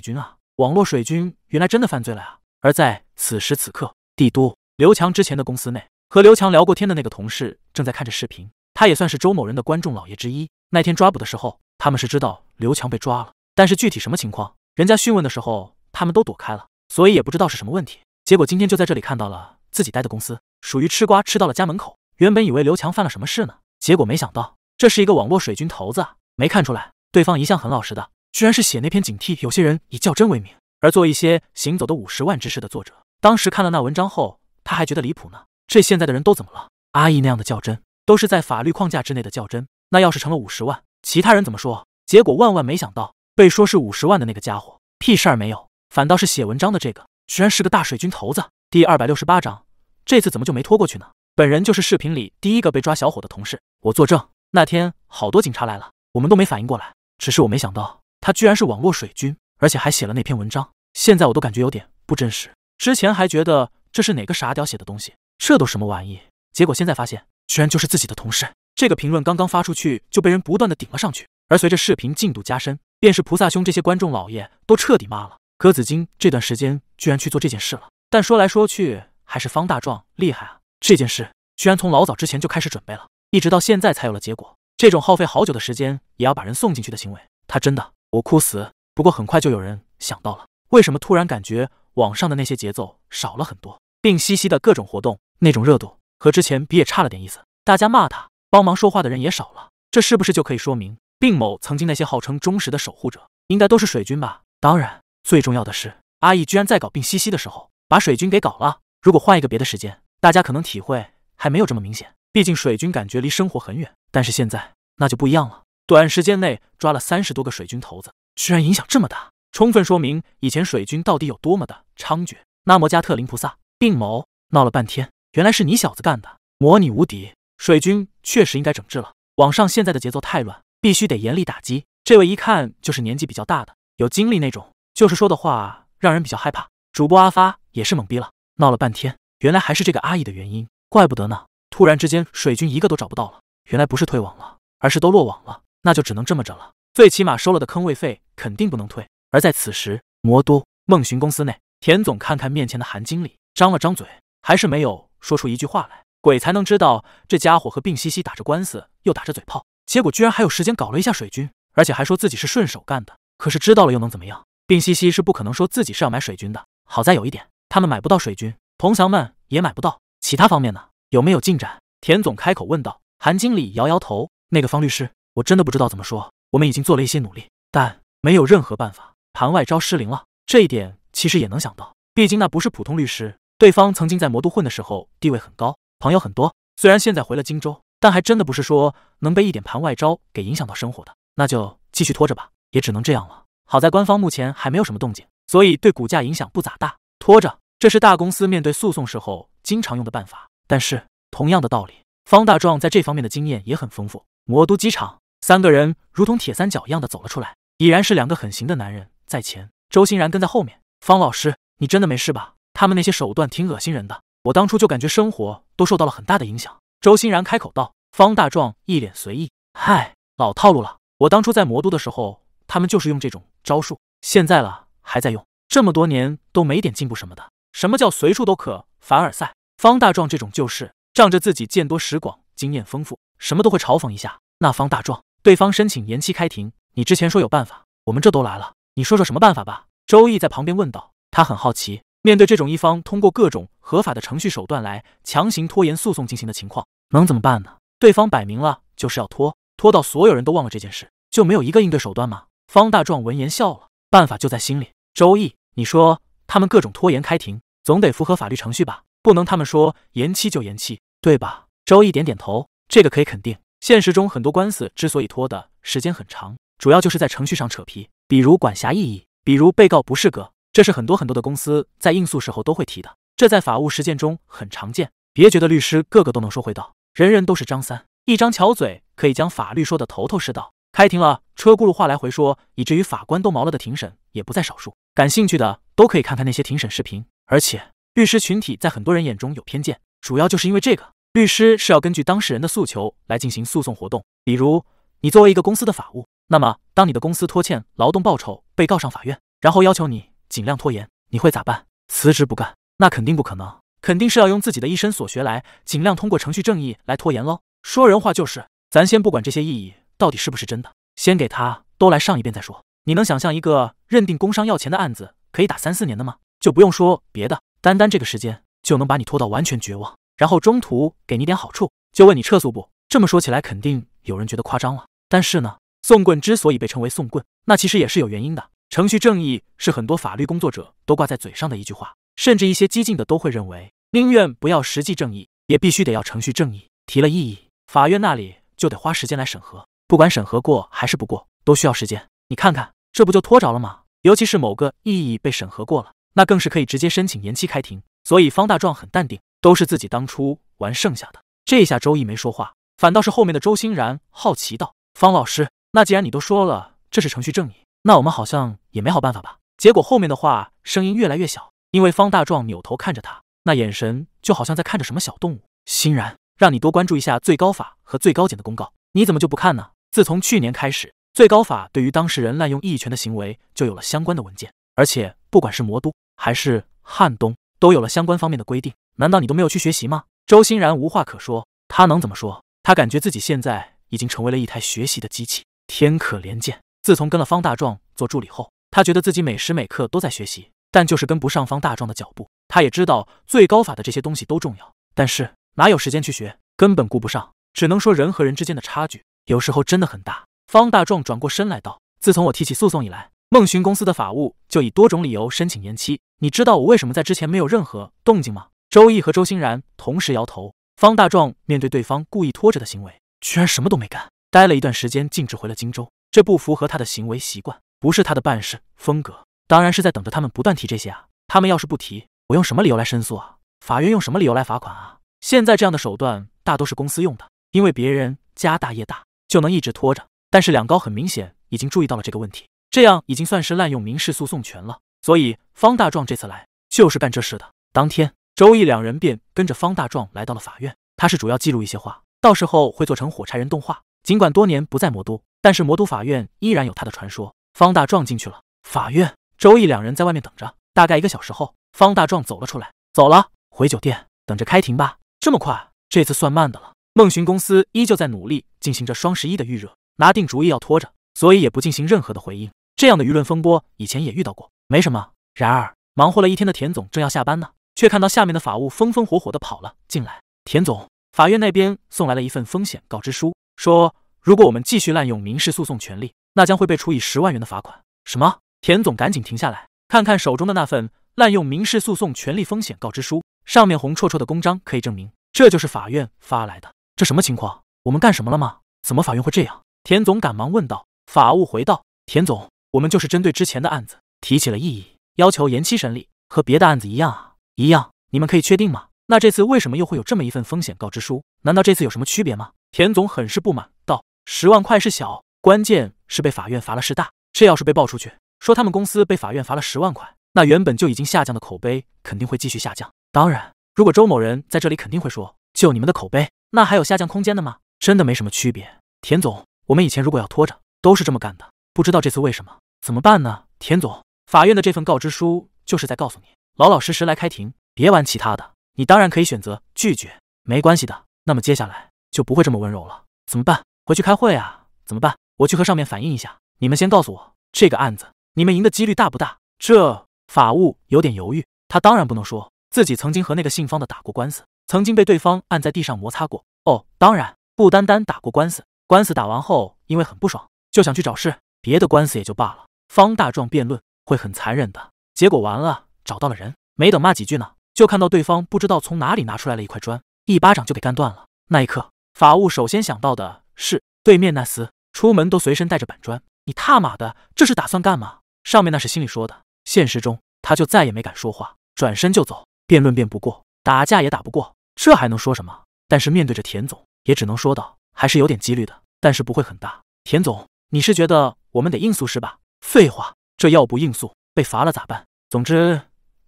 军啊！网络水军原来真的犯罪了啊！而在此时此刻，帝都刘强之前的公司内，和刘强聊过天的那个同事正在看着视频。他也算是周某人的观众老爷之一。那天抓捕的时候，他们是知道刘强被抓了，但是具体什么情况，人家讯问的时候他们都躲开了，所以也不知道是什么问题。结果今天就在这里看到了自己待的公司，属于吃瓜吃到了家门口。原本以为刘强犯了什么事呢，结果没想到这是一个网络水军头子，没看出来，对方一向很老实的。居然是写那篇警惕有些人以较真为名而做一些行走的五十万之事的作者。当时看了那文章后，他还觉得离谱呢。这现在的人都怎么了？阿义那样的较真，都是在法律框架之内的较真。那要是成了五十万，其他人怎么说？结果万万没想到，被说是五十万的那个家伙屁事儿没有，反倒是写文章的这个，居然是个大水军头子。第二百六十八章，这次怎么就没拖过去呢？本人就是视频里第一个被抓小伙的同事，我作证，那天好多警察来了，我们都没反应过来。只是我没想到。他居然是网络水军，而且还写了那篇文章。现在我都感觉有点不真实。之前还觉得这是哪个傻屌写的东西，这都什么玩意？结果现在发现，居然就是自己的同事。这个评论刚刚发出去，就被人不断的顶了上去。而随着视频进度加深，便是菩萨兄这些观众老爷都彻底骂了。鸽子精这段时间居然去做这件事了。但说来说去，还是方大壮厉害啊！这件事居然从老早之前就开始准备了，一直到现在才有了结果。这种耗费好久的时间也要把人送进去的行为，他真的。我哭死！不过很快就有人想到了，为什么突然感觉网上的那些节奏少了很多，病兮兮的各种活动，那种热度和之前比也差了点意思。大家骂他帮忙说话的人也少了，这是不是就可以说明，病某曾经那些号称忠实的守护者，应该都是水军吧？当然，最重要的是，阿义居然在搞病兮兮的时候，把水军给搞了。如果换一个别的时间，大家可能体会还没有这么明显，毕竟水军感觉离生活很远。但是现在那就不一样了。短时间内抓了三十多个水军头子，居然影响这么大，充分说明以前水军到底有多么的猖獗。那摩加特林菩萨，病魔，闹了半天，原来是你小子干的。魔你无敌，水军确实应该整治了。网上现在的节奏太乱，必须得严厉打击。这位一看就是年纪比较大的，有经历那种，就是说的话让人比较害怕。主播阿发也是懵逼了，闹了半天，原来还是这个阿姨的原因，怪不得呢。突然之间水军一个都找不到了，原来不是退网了，而是都落网了。那就只能这么着了，最起码收了的坑位费肯定不能退。而在此时，魔都梦寻公司内，田总看看面前的韩经理，张了张嘴，还是没有说出一句话来。鬼才能知道这家伙和病西西打着官司，又打着嘴炮，结果居然还有时间搞了一下水军，而且还说自己是顺手干的。可是知道了又能怎么样？病西西是不可能说自己是要买水军的。好在有一点，他们买不到水军，同乡们也买不到。其他方面呢，有没有进展？田总开口问道。韩经理摇摇头：“那个方律师。”我真的不知道怎么说。我们已经做了一些努力，但没有任何办法，盘外招失灵了。这一点其实也能想到，毕竟那不是普通律师，对方曾经在魔都混的时候地位很高，朋友很多。虽然现在回了荆州，但还真的不是说能被一点盘外招给影响到生活的。那就继续拖着吧，也只能这样了。好在官方目前还没有什么动静，所以对股价影响不咋大。拖着，这是大公司面对诉讼时候经常用的办法。但是同样的道理，方大壮在这方面的经验也很丰富，魔都机场。三个人如同铁三角一样的走了出来，已然是两个狠行的男人在前，周欣然跟在后面。方老师，你真的没事吧？他们那些手段挺恶心人的，我当初就感觉生活都受到了很大的影响。周欣然开口道。方大壮一脸随意，嗨，老套路了。我当初在魔都的时候，他们就是用这种招数，现在了还在用，这么多年都没点进步什么的。什么叫随处都可凡尔赛？方大壮这种就是仗着自己见多识广，经验丰富，什么都会嘲讽一下。那方大壮。对方申请延期开庭，你之前说有办法，我们这都来了，你说说什么办法吧？周易在旁边问道，他很好奇，面对这种一方通过各种合法的程序手段来强行拖延诉讼进行的情况，能怎么办呢？对方摆明了就是要拖，拖到所有人都忘了这件事，就没有一个应对手段吗？方大壮闻言笑了，办法就在心里。周易，你说他们各种拖延开庭，总得符合法律程序吧？不能他们说延期就延期，对吧？周易点点头，这个可以肯定。现实中，很多官司之所以拖的时间很长，主要就是在程序上扯皮，比如管辖异议，比如被告不适格，这是很多很多的公司在应诉时候都会提的。这在法务实践中很常见。别觉得律师个个都能说会道，人人都是张三，一张巧嘴可以将法律说的头头是道。开庭了，车轱辘话来回说，以至于法官都毛了的庭审也不在少数。感兴趣的都可以看看那些庭审视频。而且，律师群体在很多人眼中有偏见，主要就是因为这个。律师是要根据当事人的诉求来进行诉讼活动。比如，你作为一个公司的法务，那么当你的公司拖欠劳动报酬，被告上法院，然后要求你尽量拖延，你会咋办？辞职不干？那肯定不可能，肯定是要用自己的一身所学来尽量通过程序正义来拖延喽。说人话就是，咱先不管这些异议到底是不是真的，先给他都来上一遍再说。你能想象一个认定工伤要钱的案子可以打三四年的吗？就不用说别的，单单这个时间就能把你拖到完全绝望。然后中途给你点好处，就问你撤诉不？这么说起来，肯定有人觉得夸张了。但是呢，送棍之所以被称为送棍，那其实也是有原因的。程序正义是很多法律工作者都挂在嘴上的一句话，甚至一些激进的都会认为，宁愿不要实际正义，也必须得要程序正义。提了异议，法院那里就得花时间来审核，不管审核过还是不过，都需要时间。你看看，这不就拖着了吗？尤其是某个异议被审核过了，那更是可以直接申请延期开庭。所以方大壮很淡定。都是自己当初玩剩下的。这下周易没说话，反倒是后面的周欣然好奇道：“方老师，那既然你都说了这是程序正义，那我们好像也没好办法吧？”结果后面的话声音越来越小，因为方大壮扭头看着他，那眼神就好像在看着什么小动物。欣然，让你多关注一下最高法和最高检的公告，你怎么就不看呢？自从去年开始，最高法对于当事人滥用异议权的行为就有了相关的文件，而且不管是魔都还是汉东，都有了相关方面的规定。难道你都没有去学习吗？周欣然无话可说，他能怎么说？他感觉自己现在已经成为了一台学习的机器。天可怜见，自从跟了方大壮做助理后，他觉得自己每时每刻都在学习，但就是跟不上方大壮的脚步。他也知道最高法的这些东西都重要，但是哪有时间去学？根本顾不上。只能说人和人之间的差距有时候真的很大。方大壮转过身来道：“自从我提起诉讼以来，梦寻公司的法务就以多种理由申请延期。你知道我为什么在之前没有任何动静吗？”周易和周欣然同时摇头。方大壮面对对方故意拖着的行为，居然什么都没干，待了一段时间，径直回了荆州。这不符合他的行为习惯，不是他的办事风格。当然是在等着他们不断提这些啊！他们要是不提，我用什么理由来申诉啊？法院用什么理由来罚款啊？现在这样的手段大都是公司用的，因为别人家大业大就能一直拖着。但是两高很明显已经注意到了这个问题，这样已经算是滥用民事诉讼权了。所以方大壮这次来就是干这事的。当天。周易两人便跟着方大壮来到了法院。他是主要记录一些话，到时候会做成火柴人动画。尽管多年不在魔都，但是魔都法院依然有他的传说。方大壮进去了法院，周易两人在外面等着。大概一个小时后，方大壮走了出来，走了，回酒店，等着开庭吧。这么快，这次算慢的了。梦寻公司依旧在努力进行着双十一的预热，拿定主意要拖着，所以也不进行任何的回应。这样的舆论风波以前也遇到过，没什么。然而，忙活了一天的田总正要下班呢。却看到下面的法务风风火火地跑了进来。田总，法院那边送来了一份风险告知书，说如果我们继续滥用民事诉讼权利，那将会被处以十万元的罚款。什么？田总赶紧停下来，看看手中的那份滥用民事诉讼权利风险告知书，上面红戳戳的公章可以证明，这就是法院发来的。这什么情况？我们干什么了吗？怎么法院会这样？田总赶忙问道。法务回道：“田总，我们就是针对之前的案子提起了异议，要求延期审理，和别的案子一样啊。”一样，你们可以确定吗？那这次为什么又会有这么一份风险告知书？难道这次有什么区别吗？田总很是不满，道：“十万块是小，关键是被法院罚了是大。这要是被爆出去，说他们公司被法院罚了十万块，那原本就已经下降的口碑肯定会继续下降。当然，如果周某人在这里肯定会说，就你们的口碑，那还有下降空间的吗？真的没什么区别。田总，我们以前如果要拖着，都是这么干的。不知道这次为什么，怎么办呢？田总，法院的这份告知书就是在告诉你。”老老实实来开庭，别玩其他的。你当然可以选择拒绝，没关系的。那么接下来就不会这么温柔了，怎么办？回去开会啊？怎么办？我去和上面反映一下。你们先告诉我，这个案子你们赢的几率大不大？这法务有点犹豫，他当然不能说自己曾经和那个姓方的打过官司，曾经被对方按在地上摩擦过。哦，当然不单单打过官司，官司打完后，因为很不爽，就想去找事。别的官司也就罢了，方大壮辩论会很残忍的，结果完了。找到了人，没等骂几句呢，就看到对方不知道从哪里拿出来了一块砖，一巴掌就给干断了。那一刻，法务首先想到的是对面那厮出门都随身带着板砖，你踏马的这是打算干嘛？上面那是心里说的，现实中他就再也没敢说话，转身就走。辩论辩不过，打架也打不过，这还能说什么？但是面对着田总，也只能说道，还是有点几率的，但是不会很大。田总，你是觉得我们得应诉是吧？废话，这要不应诉，被罚了咋办？总之。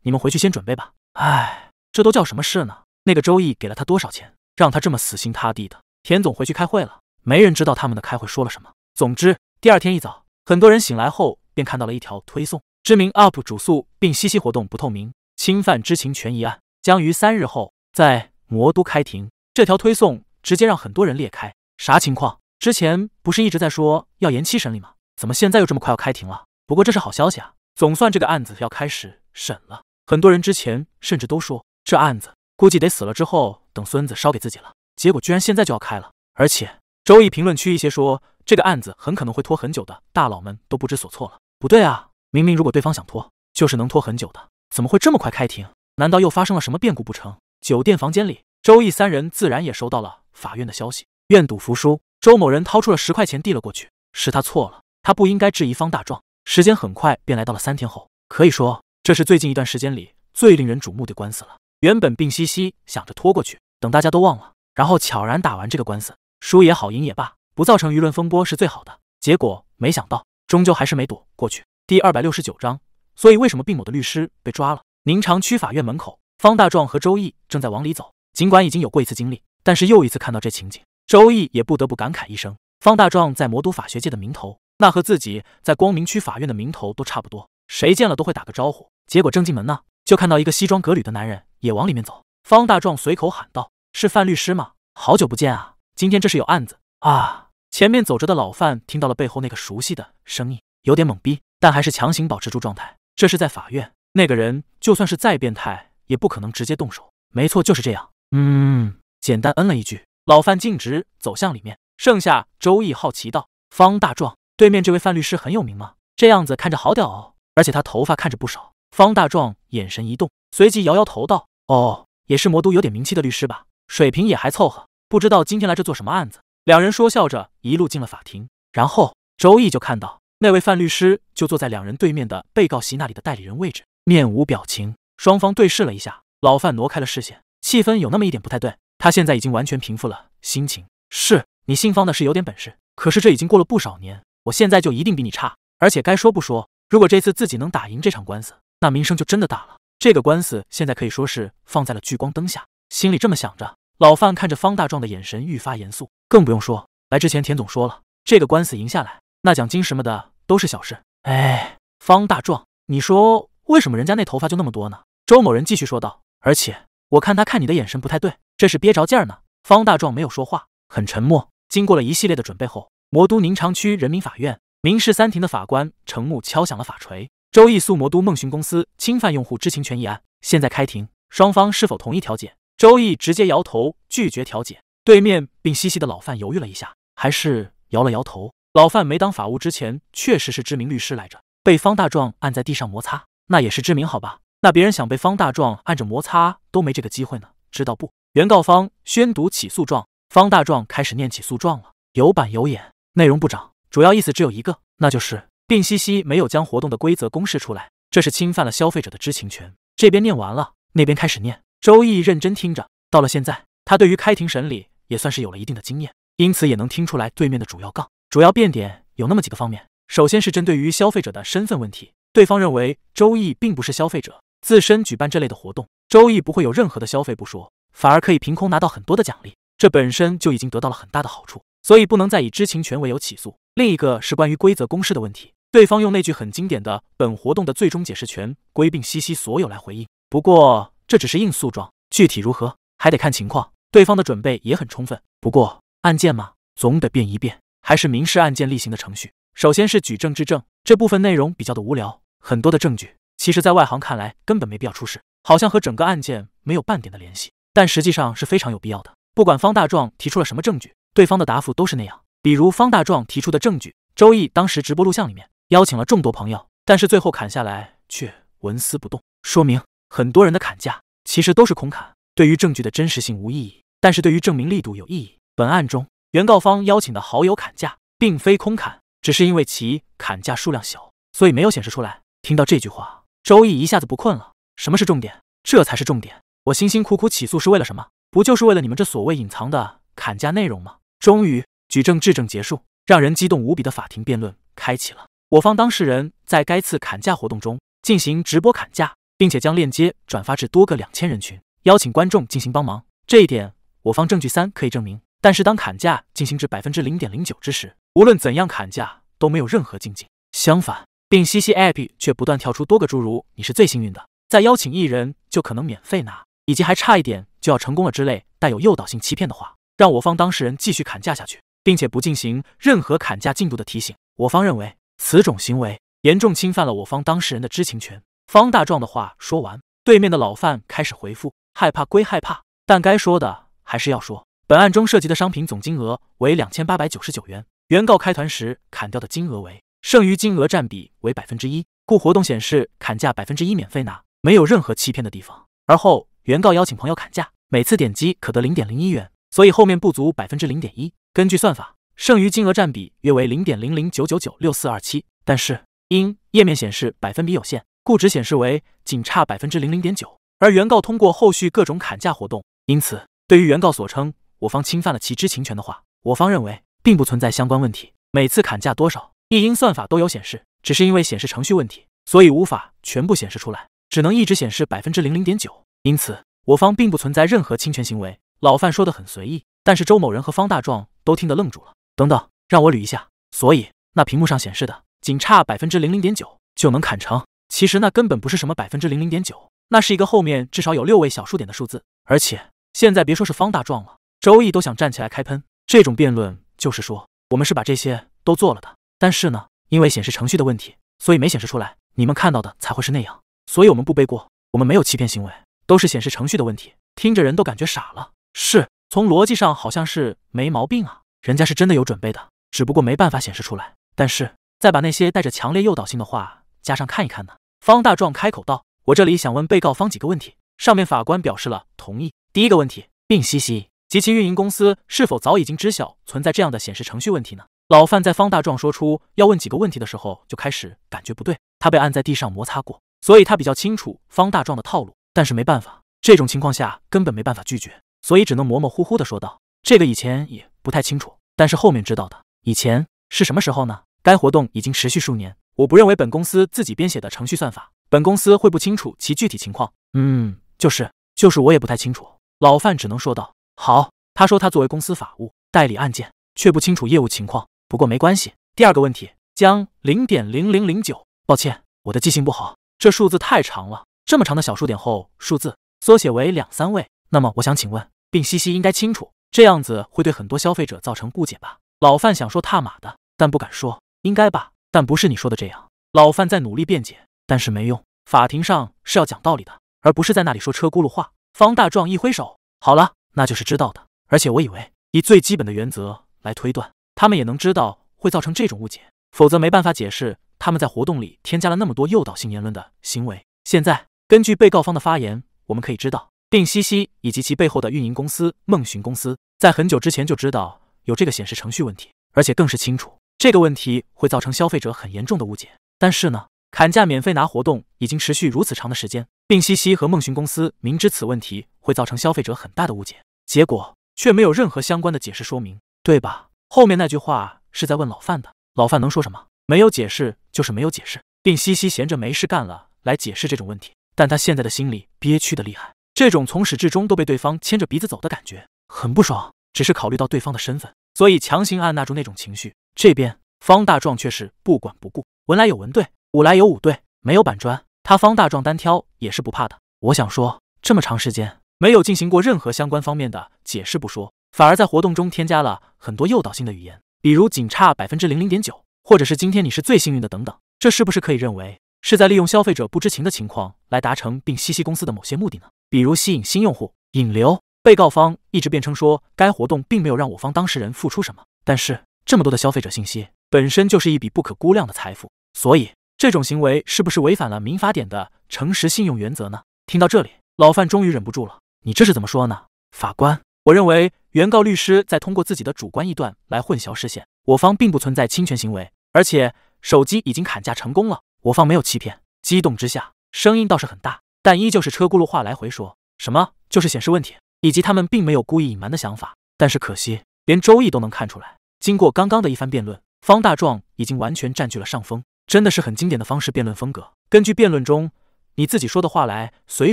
你们回去先准备吧。哎，这都叫什么事呢？那个周易给了他多少钱，让他这么死心塌地的？田总回去开会了，没人知道他们的开会说了什么。总之，第二天一早，很多人醒来后便看到了一条推送：知名 UP 主诉并吸吸活动不透明、侵犯知情权一案，将于三日后在魔都开庭。这条推送直接让很多人裂开。啥情况？之前不是一直在说要延期审理吗？怎么现在又这么快要开庭了？不过这是好消息啊，总算这个案子要开始审了。很多人之前甚至都说这案子估计得死了之后等孙子烧给自己了，结果居然现在就要开了，而且周易评论区一些说这个案子很可能会拖很久的大佬们都不知所措了。不对啊，明明如果对方想拖，就是能拖很久的，怎么会这么快开庭？难道又发生了什么变故不成？酒店房间里，周易三人自然也收到了法院的消息，愿赌服输。周某人掏出了十块钱递了过去，是他错了，他不应该质疑方大壮。时间很快便来到了三天后，可以说。这是最近一段时间里最令人瞩目的官司了。原本病兮兮想着拖过去，等大家都忘了，然后悄然打完这个官司，输也好，赢也罢，不造成舆论风波是最好的结果。没想到，终究还是没躲过去。第二百六十九章，所以为什么病某的律师被抓了？宁长区法院门口，方大壮和周易正在往里走。尽管已经有过一次经历，但是又一次看到这情景，周易也不得不感慨一声：方大壮在魔都法学界的名头，那和自己在光明区法院的名头都差不多。谁见了都会打个招呼。结果正进门呢，就看到一个西装革履的男人也往里面走。方大壮随口喊道：“是范律师吗？好久不见啊！今天这是有案子啊！”前面走着的老范听到了背后那个熟悉的声音，有点懵逼，但还是强行保持住状态。这是在法院，那个人就算是再变态，也不可能直接动手。没错，就是这样。嗯，简单嗯了一句。老范径直走向里面。剩下周易好奇道：“方大壮对面这位范律师很有名吗？这样子看着好屌哦。”而且他头发看着不少。方大壮眼神一动，随即摇摇头道：“哦，也是魔都有点名气的律师吧，水平也还凑合。不知道今天来这做什么案子？”两人说笑着一路进了法庭，然后周易就看到那位范律师就坐在两人对面的被告席那里的代理人位置，面无表情。双方对视了一下，老范挪开了视线，气氛有那么一点不太对。他现在已经完全平复了心情。是，你姓方的是有点本事，可是这已经过了不少年，我现在就一定比你差。而且该说不说。如果这次自己能打赢这场官司，那名声就真的大了。这个官司现在可以说是放在了聚光灯下。心里这么想着，老范看着方大壮的眼神愈发严肃。更不用说来之前田总说了，这个官司赢下来，那奖金什么的都是小事。哎，方大壮，你说为什么人家那头发就那么多呢？周某人继续说道。而且我看他看你的眼神不太对，这是憋着劲儿呢。方大壮没有说话，很沉默。经过了一系列的准备后，魔都宁长区人民法院。民事三庭的法官程木敲响了法锤。周易诉魔都梦寻公司侵犯用户知情权一案，现在开庭。双方是否同意调解？周易直接摇头拒绝调解。对面病兮兮的老范犹豫了一下，还是摇了摇头。老范没当法务之前确实是知名律师来着，被方大壮按在地上摩擦，那也是知名好吧？那别人想被方大壮按着摩擦都没这个机会呢，知道不？原告方宣读起诉状，方大壮开始念起诉状了，有板有眼，内容不长。主要意思只有一个，那就是病西西没有将活动的规则公示出来，这是侵犯了消费者的知情权。这边念完了，那边开始念。周易认真听着，到了现在，他对于开庭审理也算是有了一定的经验，因此也能听出来对面的主要杠、主要变点有那么几个方面。首先是针对于消费者的身份问题，对方认为周易并不是消费者，自身举办这类的活动，周易不会有任何的消费不说，反而可以凭空拿到很多的奖励，这本身就已经得到了很大的好处。所以不能再以知情权为由起诉。另一个是关于规则公示的问题，对方用那句很经典的“本活动的最终解释权归并西西所有”来回应。不过这只是应诉状，具体如何还得看情况。对方的准备也很充分，不过案件嘛，总得变一变，还是民事案件例行的程序。首先是举证质证，这部分内容比较的无聊，很多的证据其实，在外行看来根本没必要出示，好像和整个案件没有半点的联系，但实际上是非常有必要的。不管方大壮提出了什么证据。对方的答复都是那样，比如方大壮提出的证据，周易当时直播录像里面邀请了众多朋友，但是最后砍下来却纹丝不动，说明很多人的砍价其实都是空砍，对于证据的真实性无意义，但是对于证明力度有意义。本案中，原告方邀请的好友砍价并非空砍，只是因为其砍价数量小，所以没有显示出来。听到这句话，周易一下子不困了。什么是重点？这才是重点！我辛辛苦苦起诉是为了什么？不就是为了你们这所谓隐藏的砍价内容吗？终于，举证质证结束，让人激动无比的法庭辩论开启了。我方当事人在该次砍价活动中进行直播砍价，并且将链接转发至多个两千人群，邀请观众进行帮忙。这一点，我方证据三可以证明。但是，当砍价进行至百分之零点零九之时，无论怎样砍价都没有任何进忌。相反，并西西 APP 却不断跳出多个诸如“你是最幸运的，再邀请一人就可能免费拿，以及还差一点就要成功了”之类带有诱导性欺骗的话。让我方当事人继续砍价下去，并且不进行任何砍价进度的提醒。我方认为此种行为严重侵犯了我方当事人的知情权。方大壮的话说完，对面的老范开始回复：“害怕归害怕，但该说的还是要说。本案中涉及的商品总金额为两千八百九十九元，原告开团时砍掉的金额为，剩余金额占比为百分之一，故活动显示砍价百分之一免费拿，没有任何欺骗的地方。而后，原告邀请朋友砍价，每次点击可得零点零一元。”所以后面不足百分之零点一，根据算法，剩余金额占比约为零点零零九九九六四二七，但是因页面显示百分比有限，故只显示为仅差百分之零零点九。而原告通过后续各种砍价活动，因此对于原告所称我方侵犯了其知情权的话，我方认为并不存在相关问题。每次砍价多少，一因算法都有显示，只是因为显示程序问题，所以无法全部显示出来，只能一直显示百分之零零点九。因此，我方并不存在任何侵权行为。老范说的很随意，但是周某人和方大壮都听得愣住了。等等，让我捋一下。所以那屏幕上显示的，仅差百分之零零点九就能砍成。其实那根本不是什么百分之零零点九，那是一个后面至少有六位小数点的数字。而且现在别说是方大壮了，周易都想站起来开喷。这种辩论就是说，我们是把这些都做了的，但是呢，因为显示程序的问题，所以没显示出来。你们看到的才会是那样。所以我们不背锅，我们没有欺骗行为，都是显示程序的问题。听着人都感觉傻了。是，从逻辑上好像是没毛病啊，人家是真的有准备的，只不过没办法显示出来。但是再把那些带着强烈诱导性的话加上看一看呢？方大壮开口道：“我这里想问被告方几个问题。”上面法官表示了同意。第一个问题，病西西及其运营公司是否早已经知晓存在这样的显示程序问题呢？老范在方大壮说出要问几个问题的时候，就开始感觉不对。他被按在地上摩擦过，所以他比较清楚方大壮的套路，但是没办法，这种情况下根本没办法拒绝。所以只能模模糊糊地说道：“这个以前也不太清楚，但是后面知道的。以前是什么时候呢？该活动已经持续数年。我不认为本公司自己编写的程序算法，本公司会不清楚其具体情况。嗯，就是就是，我也不太清楚。”老范只能说道：“好。”他说他作为公司法务，代理案件，却不清楚业务情况。不过没关系。第二个问题，将零点零零零九。抱歉，我的记性不好，这数字太长了。这么长的小数点后数字，缩写为两三位。那么我想请问，并西西应该清楚，这样子会对很多消费者造成误解吧？老范想说踏马的，但不敢说，应该吧？但不是你说的这样。老范在努力辩解，但是没用。法庭上是要讲道理的，而不是在那里说车轱辘话。方大壮一挥手，好了，那就是知道的。而且我以为，以最基本的原则来推断，他们也能知道会造成这种误解，否则没办法解释他们在活动里添加了那么多诱导性言论的行为。现在根据被告方的发言，我们可以知道。并西西以及其背后的运营公司梦寻公司，在很久之前就知道有这个显示程序问题，而且更是清楚这个问题会造成消费者很严重的误解。但是呢，砍价免费拿活动已经持续如此长的时间，并西西和梦寻公司明知此问题会造成消费者很大的误解，结果却没有任何相关的解释说明，对吧？后面那句话是在问老范的，老范能说什么？没有解释就是没有解释。并西西闲着没事干了来解释这种问题，但他现在的心里憋屈的厉害。这种从始至终都被对方牵着鼻子走的感觉很不爽，只是考虑到对方的身份，所以强行按捺住那种情绪。这边方大壮却是不管不顾，文来有文队，武来有武队，没有板砖，他方大壮单挑也是不怕的。我想说，这么长时间没有进行过任何相关方面的解释不说，反而在活动中添加了很多诱导性的语言，比如仅差百分之零零点九，或者是今天你是最幸运的等等，这是不是可以认为是在利用消费者不知情的情况来达成并吸吸公司的某些目的呢？比如吸引新用户引流，被告方一直辩称说该活动并没有让我方当事人付出什么，但是这么多的消费者信息本身就是一笔不可估量的财富，所以这种行为是不是违反了民法典的诚实信用原则呢？听到这里，老范终于忍不住了：“你这是怎么说呢，法官？我认为原告律师在通过自己的主观臆断来混淆视线，我方并不存在侵权行为，而且手机已经砍价成功了，我方没有欺骗。”激动之下，声音倒是很大。但依旧是车轱辘话来回说，什么就是显示问题，以及他们并没有故意隐瞒的想法。但是可惜，连周易都能看出来。经过刚刚的一番辩论，方大壮已经完全占据了上风，真的是很经典的方式辩论风格。根据辩论中你自己说的话来，随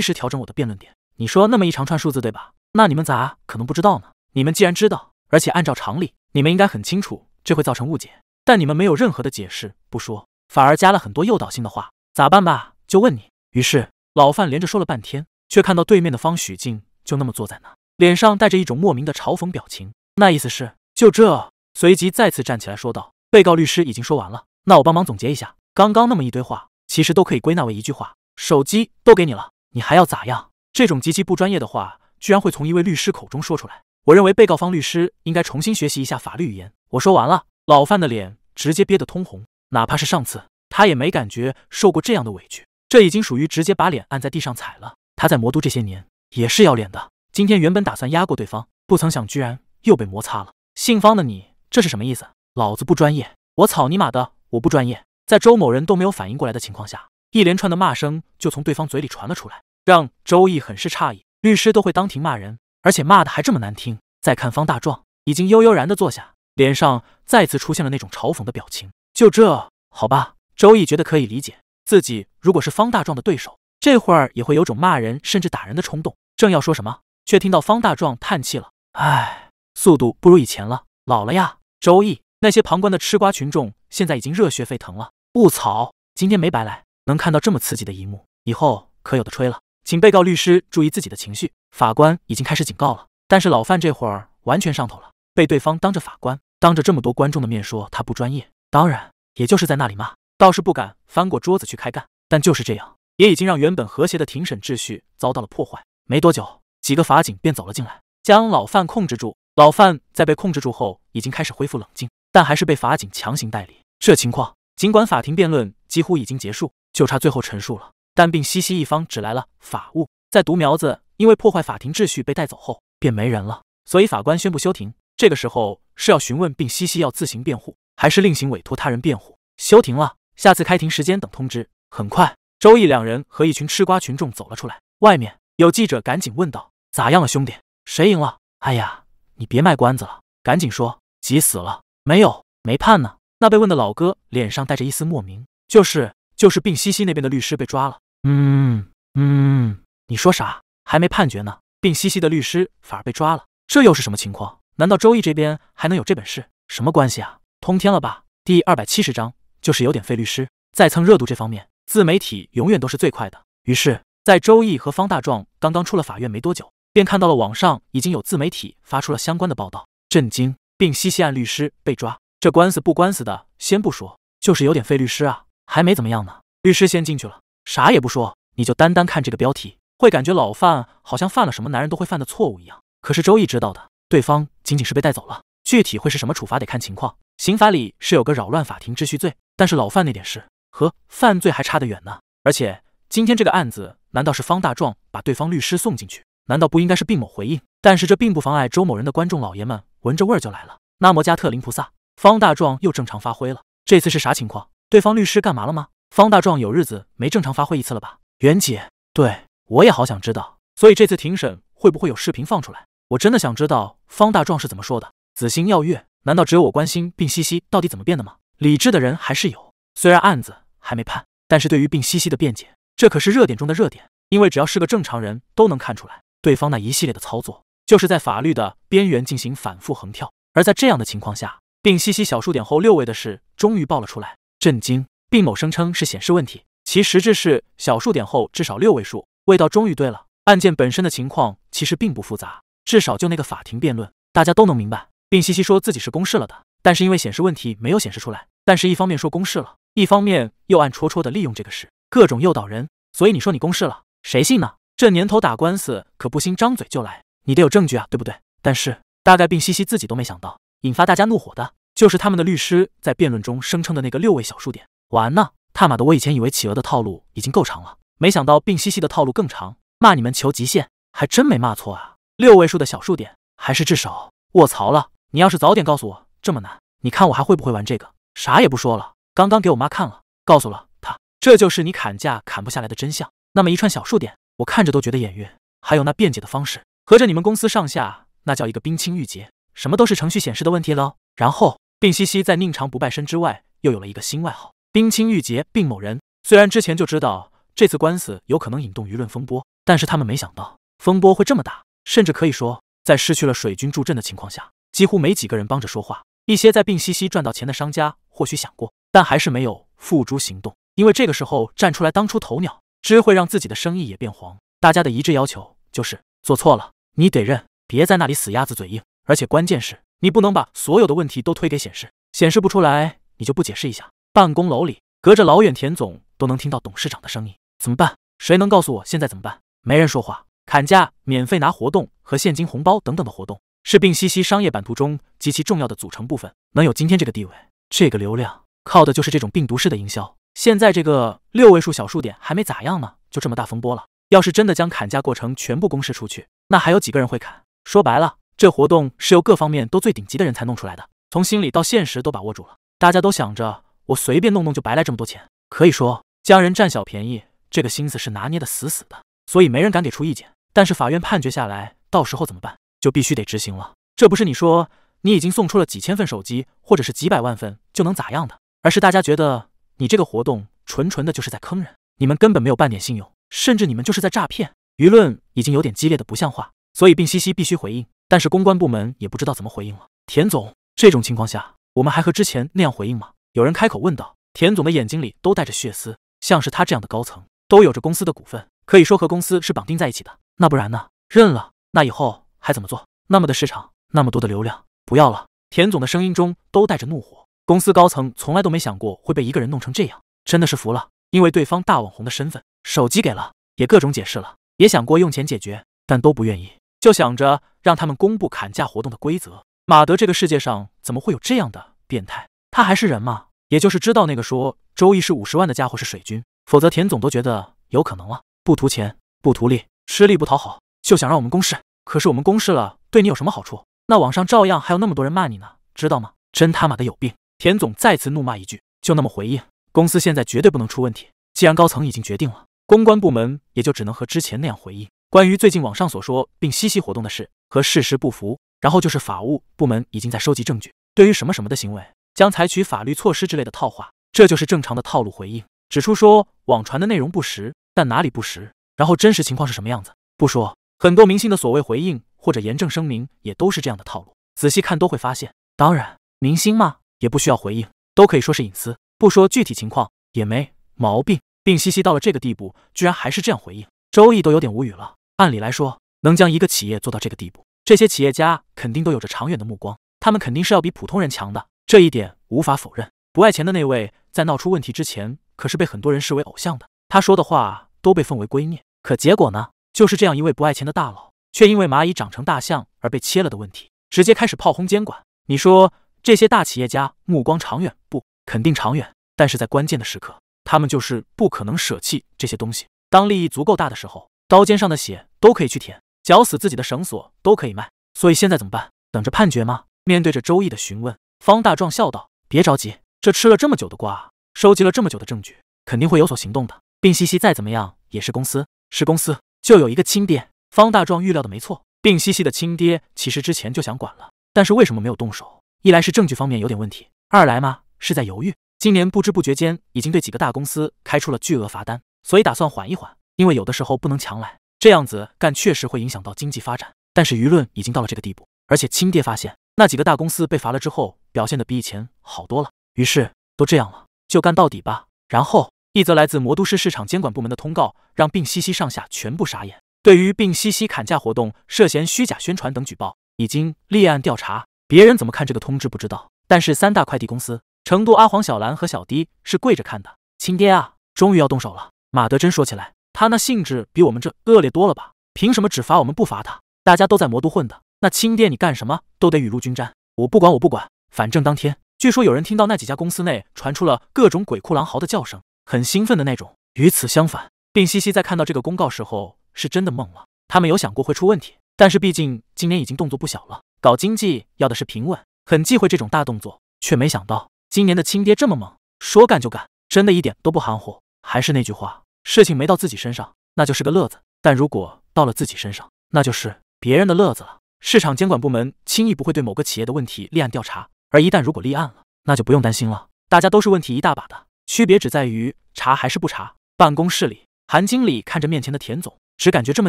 时调整我的辩论点。你说那么一长串数字对吧？那你们咋可能不知道呢？你们既然知道，而且按照常理，你们应该很清楚这会造成误解，但你们没有任何的解释不说，反而加了很多诱导性的话。咋办吧？就问你。于是。老范连着说了半天，却看到对面的方许静就那么坐在那，脸上带着一种莫名的嘲讽表情，那意思是就这。随即再次站起来说道：“被告律师已经说完了，那我帮忙总结一下，刚刚那么一堆话，其实都可以归纳为一句话：手机都给你了，你还要咋样？这种极其不专业的话，居然会从一位律师口中说出来。我认为被告方律师应该重新学习一下法律语言。”我说完了，老范的脸直接憋得通红，哪怕是上次，他也没感觉受过这样的委屈。这已经属于直接把脸按在地上踩了。他在魔都这些年也是要脸的。今天原本打算压过对方，不曾想居然又被摩擦了。姓方的你这是什么意思？老子不专业！我草你妈的！我不专业！在周某人都没有反应过来的情况下，一连串的骂声就从对方嘴里传了出来，让周易很是诧异。律师都会当庭骂人，而且骂的还这么难听。再看方大壮，已经悠悠然的坐下，脸上再次出现了那种嘲讽的表情。就这好吧，周易觉得可以理解。自己如果是方大壮的对手，这会儿也会有种骂人甚至打人的冲动。正要说什么，却听到方大壮叹气了：“唉，速度不如以前了，老了呀。”周易，那些旁观的吃瓜群众现在已经热血沸腾了。我操，今天没白来，能看到这么刺激的一幕，以后可有的吹了。请被告律师注意自己的情绪，法官已经开始警告了。但是老范这会儿完全上头了，被对方当着法官、当着这么多观众的面说他不专业，当然也就是在那里骂。倒是不敢翻过桌子去开干，但就是这样，也已经让原本和谐的庭审秩序遭到了破坏。没多久，几个法警便走了进来，将老范控制住。老范在被控制住后，已经开始恢复冷静，但还是被法警强行带离。这情况，尽管法庭辩论几乎已经结束，就差最后陈述了，但并西西一方只来了法务，在独苗子因为破坏法庭秩序被带走后，便没人了。所以法官宣布休庭。这个时候是要询问并西西要自行辩护，还是另行委托他人辩护？休庭了。下次开庭时间等通知。很快，周易两人和一群吃瓜群众走了出来。外面有记者赶紧问道：“咋样了，兄弟？谁赢了？”“哎呀，你别卖关子了，赶紧说，急死了！”“没有，没判呢。”那被问的老哥脸上带着一丝莫名：“就是，就是病西西那边的律师被抓了。”“嗯嗯，你说啥？还没判决呢，病西西的律师反而被抓了，这又是什么情况？难道周易这边还能有这本事？什么关系啊？通天了吧？”第二百七十章。就是有点费律师，在蹭热度这方面，自媒体永远都是最快的。于是，在周易和方大壮刚刚出了法院没多久，便看到了网上已经有自媒体发出了相关的报道，震惊！并西西案律师被抓，这官司不官司的，先不说，就是有点费律师啊，还没怎么样呢，律师先进去了，啥也不说。你就单单看这个标题，会感觉老范好像犯了什么男人都会犯的错误一样。可是周易知道的，对方仅仅是被带走了，具体会是什么处罚，得看情况。刑法里是有个扰乱法庭秩序罪，但是老范那点事和犯罪还差得远呢。而且今天这个案子，难道是方大壮把对方律师送进去？难道不应该是病某回应？但是这并不妨碍周某人的观众老爷们闻着味儿就来了。那摩加特林菩萨，方大壮又正常发挥了。这次是啥情况？对方律师干嘛了吗？方大壮有日子没正常发挥一次了吧？袁姐，对我也好想知道。所以这次庭审会不会有视频放出来？我真的想知道方大壮是怎么说的。紫星耀月。难道只有我关心病西西到底怎么变的吗？理智的人还是有，虽然案子还没判，但是对于病西西的辩解，这可是热点中的热点。因为只要是个正常人都能看出来，对方那一系列的操作就是在法律的边缘进行反复横跳。而在这样的情况下，病西西小数点后六位的事终于爆了出来，震惊！病某声称是显示问题，其实质是小数点后至少六位数，味道终于对了。案件本身的情况其实并不复杂，至少就那个法庭辩论，大家都能明白。病西西说自己是公示了的，但是因为显示问题没有显示出来。但是，一方面说公示了，一方面又暗戳戳的利用这个事，各种诱导人。所以你说你公示了，谁信呢？这年头打官司可不兴张嘴就来，你得有证据啊，对不对？但是，大概病西西自己都没想到，引发大家怒火的就是他们的律师在辩论中声称的那个六位小数点。完呢，他妈的！我以前以为企鹅的套路已经够长了，没想到病西西的套路更长。骂你们求极限，还真没骂错啊！六位数的小数点，还是至少？卧槽了！你要是早点告诉我这么难，你看我还会不会玩这个？啥也不说了，刚刚给我妈看了，告诉了她，这就是你砍价砍不下来的真相。那么一串小数点，我看着都觉得眼晕。还有那辩解的方式，合着你们公司上下那叫一个冰清玉洁，什么都是程序显示的问题喽。然后病西西在宁长不败身之外，又有了一个新外号——冰清玉洁病某人。虽然之前就知道这次官司有可能引动舆论风波，但是他们没想到风波会这么大，甚至可以说，在失去了水军助阵的情况下。几乎没几个人帮着说话。一些在病西西赚到钱的商家或许想过，但还是没有付诸行动，因为这个时候站出来当出头鸟，只会让自己的生意也变黄。大家的一致要求就是：做错了，你得认，别在那里死鸭子嘴硬。而且关键是，你不能把所有的问题都推给显示，显示不出来，你就不解释一下。办公楼里隔着老远，田总都能听到董事长的声音。怎么办？谁能告诉我现在怎么办？没人说话。砍价、免费拿活动和现金红包等等的活动。是病西西商业版图中极其重要的组成部分，能有今天这个地位，这个流量靠的就是这种病毒式的营销。现在这个六位数小数点还没咋样呢，就这么大风波了。要是真的将砍价过程全部公示出去，那还有几个人会砍？说白了，这活动是由各方面都最顶级的人才弄出来的，从心里到现实都把握住了。大家都想着我随便弄弄就白来这么多钱，可以说将人占小便宜这个心思是拿捏的死死的，所以没人敢给出意见。但是法院判决下来，到时候怎么办？就必须得执行了，这不是你说你已经送出了几千份手机或者是几百万份就能咋样的，而是大家觉得你这个活动纯纯的就是在坑人，你们根本没有半点信用，甚至你们就是在诈骗。舆论已经有点激烈的不像话，所以病西西必须回应，但是公关部门也不知道怎么回应了。田总，这种情况下，我们还和之前那样回应吗？有人开口问道。田总的眼睛里都带着血丝，像是他这样的高层都有着公司的股份，可以说和公司是绑定在一起的。那不然呢？认了，那以后。还怎么做？那么的市场，那么多的流量，不要了！田总的声音中都带着怒火。公司高层从来都没想过会被一个人弄成这样，真的是服了。因为对方大网红的身份，手机给了，也各种解释了，也想过用钱解决，但都不愿意，就想着让他们公布砍价活动的规则。马德，这个世界上怎么会有这样的变态？他还是人吗？也就是知道那个说周易是五十万的家伙是水军，否则田总都觉得有可能了。不图钱，不图利，吃力不讨好，就想让我们公示。可是我们公示了，对你有什么好处？那网上照样还有那么多人骂你呢，知道吗？真他妈的有病！田总再次怒骂一句，就那么回应。公司现在绝对不能出问题。既然高层已经决定了，公关部门也就只能和之前那样回应。关于最近网上所说并嬉戏活动的事和事实不符，然后就是法务部门已经在收集证据，对于什么什么的行为将采取法律措施之类的套话，这就是正常的套路回应。指出说网传的内容不实，但哪里不实？然后真实情况是什么样子？不说。很多明星的所谓回应或者严正声明，也都是这样的套路。仔细看都会发现，当然，明星嘛，也不需要回应，都可以说是隐私，不说具体情况也没毛病。病西西到了这个地步，居然还是这样回应，周易都有点无语了。按理来说，能将一个企业做到这个地步，这些企业家肯定都有着长远的目光，他们肯定是要比普通人强的，这一点无法否认。不爱钱的那位在闹出问题之前，可是被很多人视为偶像的，他说的话都被奉为圭臬。可结果呢？就是这样一位不爱钱的大佬，却因为蚂蚁长成大象而被切了的问题，直接开始炮轰监管。你说这些大企业家目光长远不？肯定长远，但是在关键的时刻，他们就是不可能舍弃这些东西。当利益足够大的时候，刀尖上的血都可以去舔，绞死自己的绳索都可以卖。所以现在怎么办？等着判决吗？面对着周易的询问，方大壮笑道：“别着急，这吃了这么久的瓜，收集了这么久的证据，肯定会有所行动的。并西西再怎么样也是公司，是公司。”就有一个亲爹，方大壮预料的没错，病兮兮的亲爹其实之前就想管了，但是为什么没有动手？一来是证据方面有点问题，二来嘛是在犹豫。今年不知不觉间已经对几个大公司开出了巨额罚单，所以打算缓一缓，因为有的时候不能强来，这样子干确实会影响到经济发展。但是舆论已经到了这个地步，而且亲爹发现那几个大公司被罚了之后，表现的比以前好多了，于是都这样了，就干到底吧。然后。一则来自魔都市市场监管部门的通告，让病西西上下全部傻眼。对于病西西砍价活动涉嫌虚假宣传等举报，已经立案调查。别人怎么看这个通知不知道，但是三大快递公司成都阿黄、小兰和小迪是跪着看的。亲爹啊，终于要动手了！马德真说起来，他那性质比我们这恶劣多了吧？凭什么只罚我们不罚他？大家都在魔都混的，那亲爹你干什么都得雨露均沾。我不管，我不管，反正当天据说有人听到那几家公司内传出了各种鬼哭狼嚎的叫声。很兴奋的那种。与此相反，病西西在看到这个公告时候，是真的懵了。他们有想过会出问题，但是毕竟今年已经动作不小了，搞经济要的是平稳，很忌讳这种大动作。却没想到今年的亲爹这么猛，说干就干，真的一点都不含糊。还是那句话，事情没到自己身上，那就是个乐子；但如果到了自己身上，那就是别人的乐子了。市场监管部门轻易不会对某个企业的问题立案调查，而一旦如果立案了，那就不用担心了，大家都是问题一大把的。区别只在于查还是不查。办公室里，韩经理看着面前的田总，只感觉这么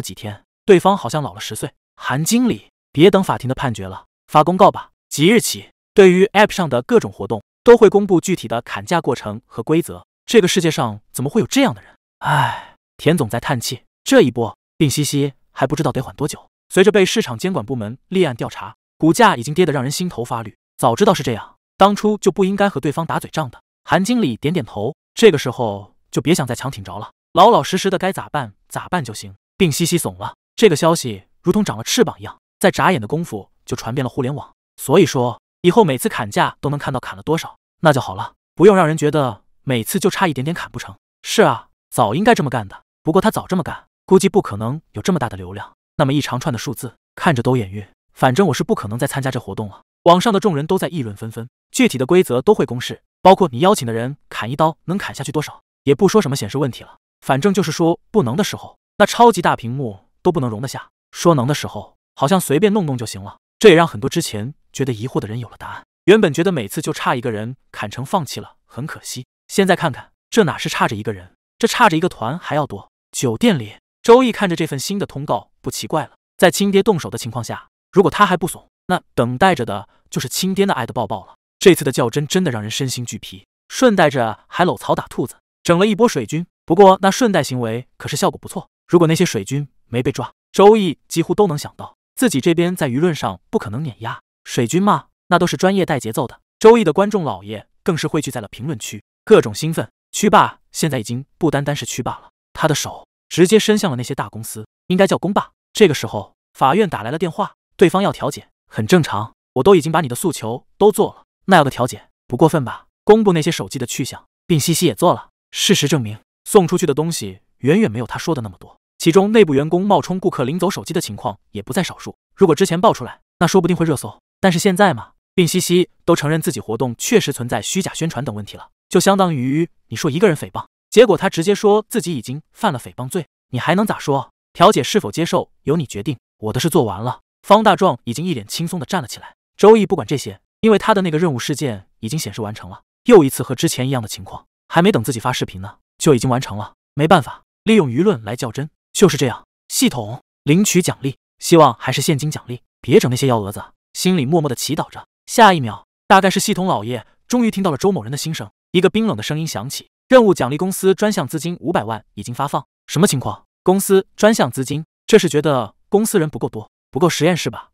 几天，对方好像老了十岁。韩经理，别等法庭的判决了，发公告吧！即日起，对于 App 上的各种活动，都会公布具体的砍价过程和规则。这个世界上怎么会有这样的人？唉，田总在叹气，这一波病兮兮还不知道得缓多久。随着被市场监管部门立案调查，股价已经跌得让人心头发绿。早知道是这样，当初就不应该和对方打嘴仗的。韩经理点点头，这个时候就别想再强挺着了，老老实实的该咋办咋办就行。并嘻嘻怂了，这个消息如同长了翅膀一样，在眨眼的功夫就传遍了互联网。所以说，以后每次砍价都能看到砍了多少，那就好了，不用让人觉得每次就差一点点砍不成。是啊，早应该这么干的，不过他早这么干，估计不可能有这么大的流量。那么一长串的数字，看着都眼晕。反正我是不可能再参加这活动了。网上的众人都在议论纷纷，具体的规则都会公示。包括你邀请的人砍一刀能砍下去多少，也不说什么显示问题了，反正就是说不能的时候，那超级大屏幕都不能容得下；说能的时候，好像随便弄弄就行了。这也让很多之前觉得疑惑的人有了答案。原本觉得每次就差一个人砍成放弃了，很可惜。现在看看，这哪是差着一个人，这差着一个团还要多。酒店里，周易看着这份新的通告，不奇怪了。在亲爹动手的情况下，如果他还不怂，那等待着的就是亲爹的爱的抱抱了。这次的较真真的让人身心俱疲，顺带着还搂草打兔子，整了一波水军。不过那顺带行为可是效果不错。如果那些水军没被抓，周易几乎都能想到自己这边在舆论上不可能碾压水军嘛？那都是专业带节奏的。周易的观众老爷更是汇聚在了评论区，各种兴奋。区霸现在已经不单单是区霸了，他的手直接伸向了那些大公司，应该叫公霸。这个时候，法院打来了电话，对方要调解，很正常。我都已经把你的诉求都做了。那样的调解不过分吧？公布那些手机的去向，病西西也做了。事实证明，送出去的东西远远没有他说的那么多，其中内部员工冒充顾客领走手机的情况也不在少数。如果之前爆出来，那说不定会热搜。但是现在嘛，病西西都承认自己活动确实存在虚假宣传等问题了，就相当于你说一个人诽谤，结果他直接说自己已经犯了诽谤罪，你还能咋说？调解是否接受由你决定。我的事做完了，方大壮已经一脸轻松的站了起来。周易不管这些。因为他的那个任务事件已经显示完成了，又一次和之前一样的情况，还没等自己发视频呢，就已经完成了。没办法，利用舆论来较真，就是这样。系统领取奖励，希望还是现金奖励，别整那些幺蛾子。心里默默的祈祷着。下一秒，大概是系统老爷终于听到了周某人的心声，一个冰冷的声音响起：“任务奖励公司专项资金五百万已经发放。”什么情况？公司专项资金？这是觉得公司人不够多，不够实验室吧？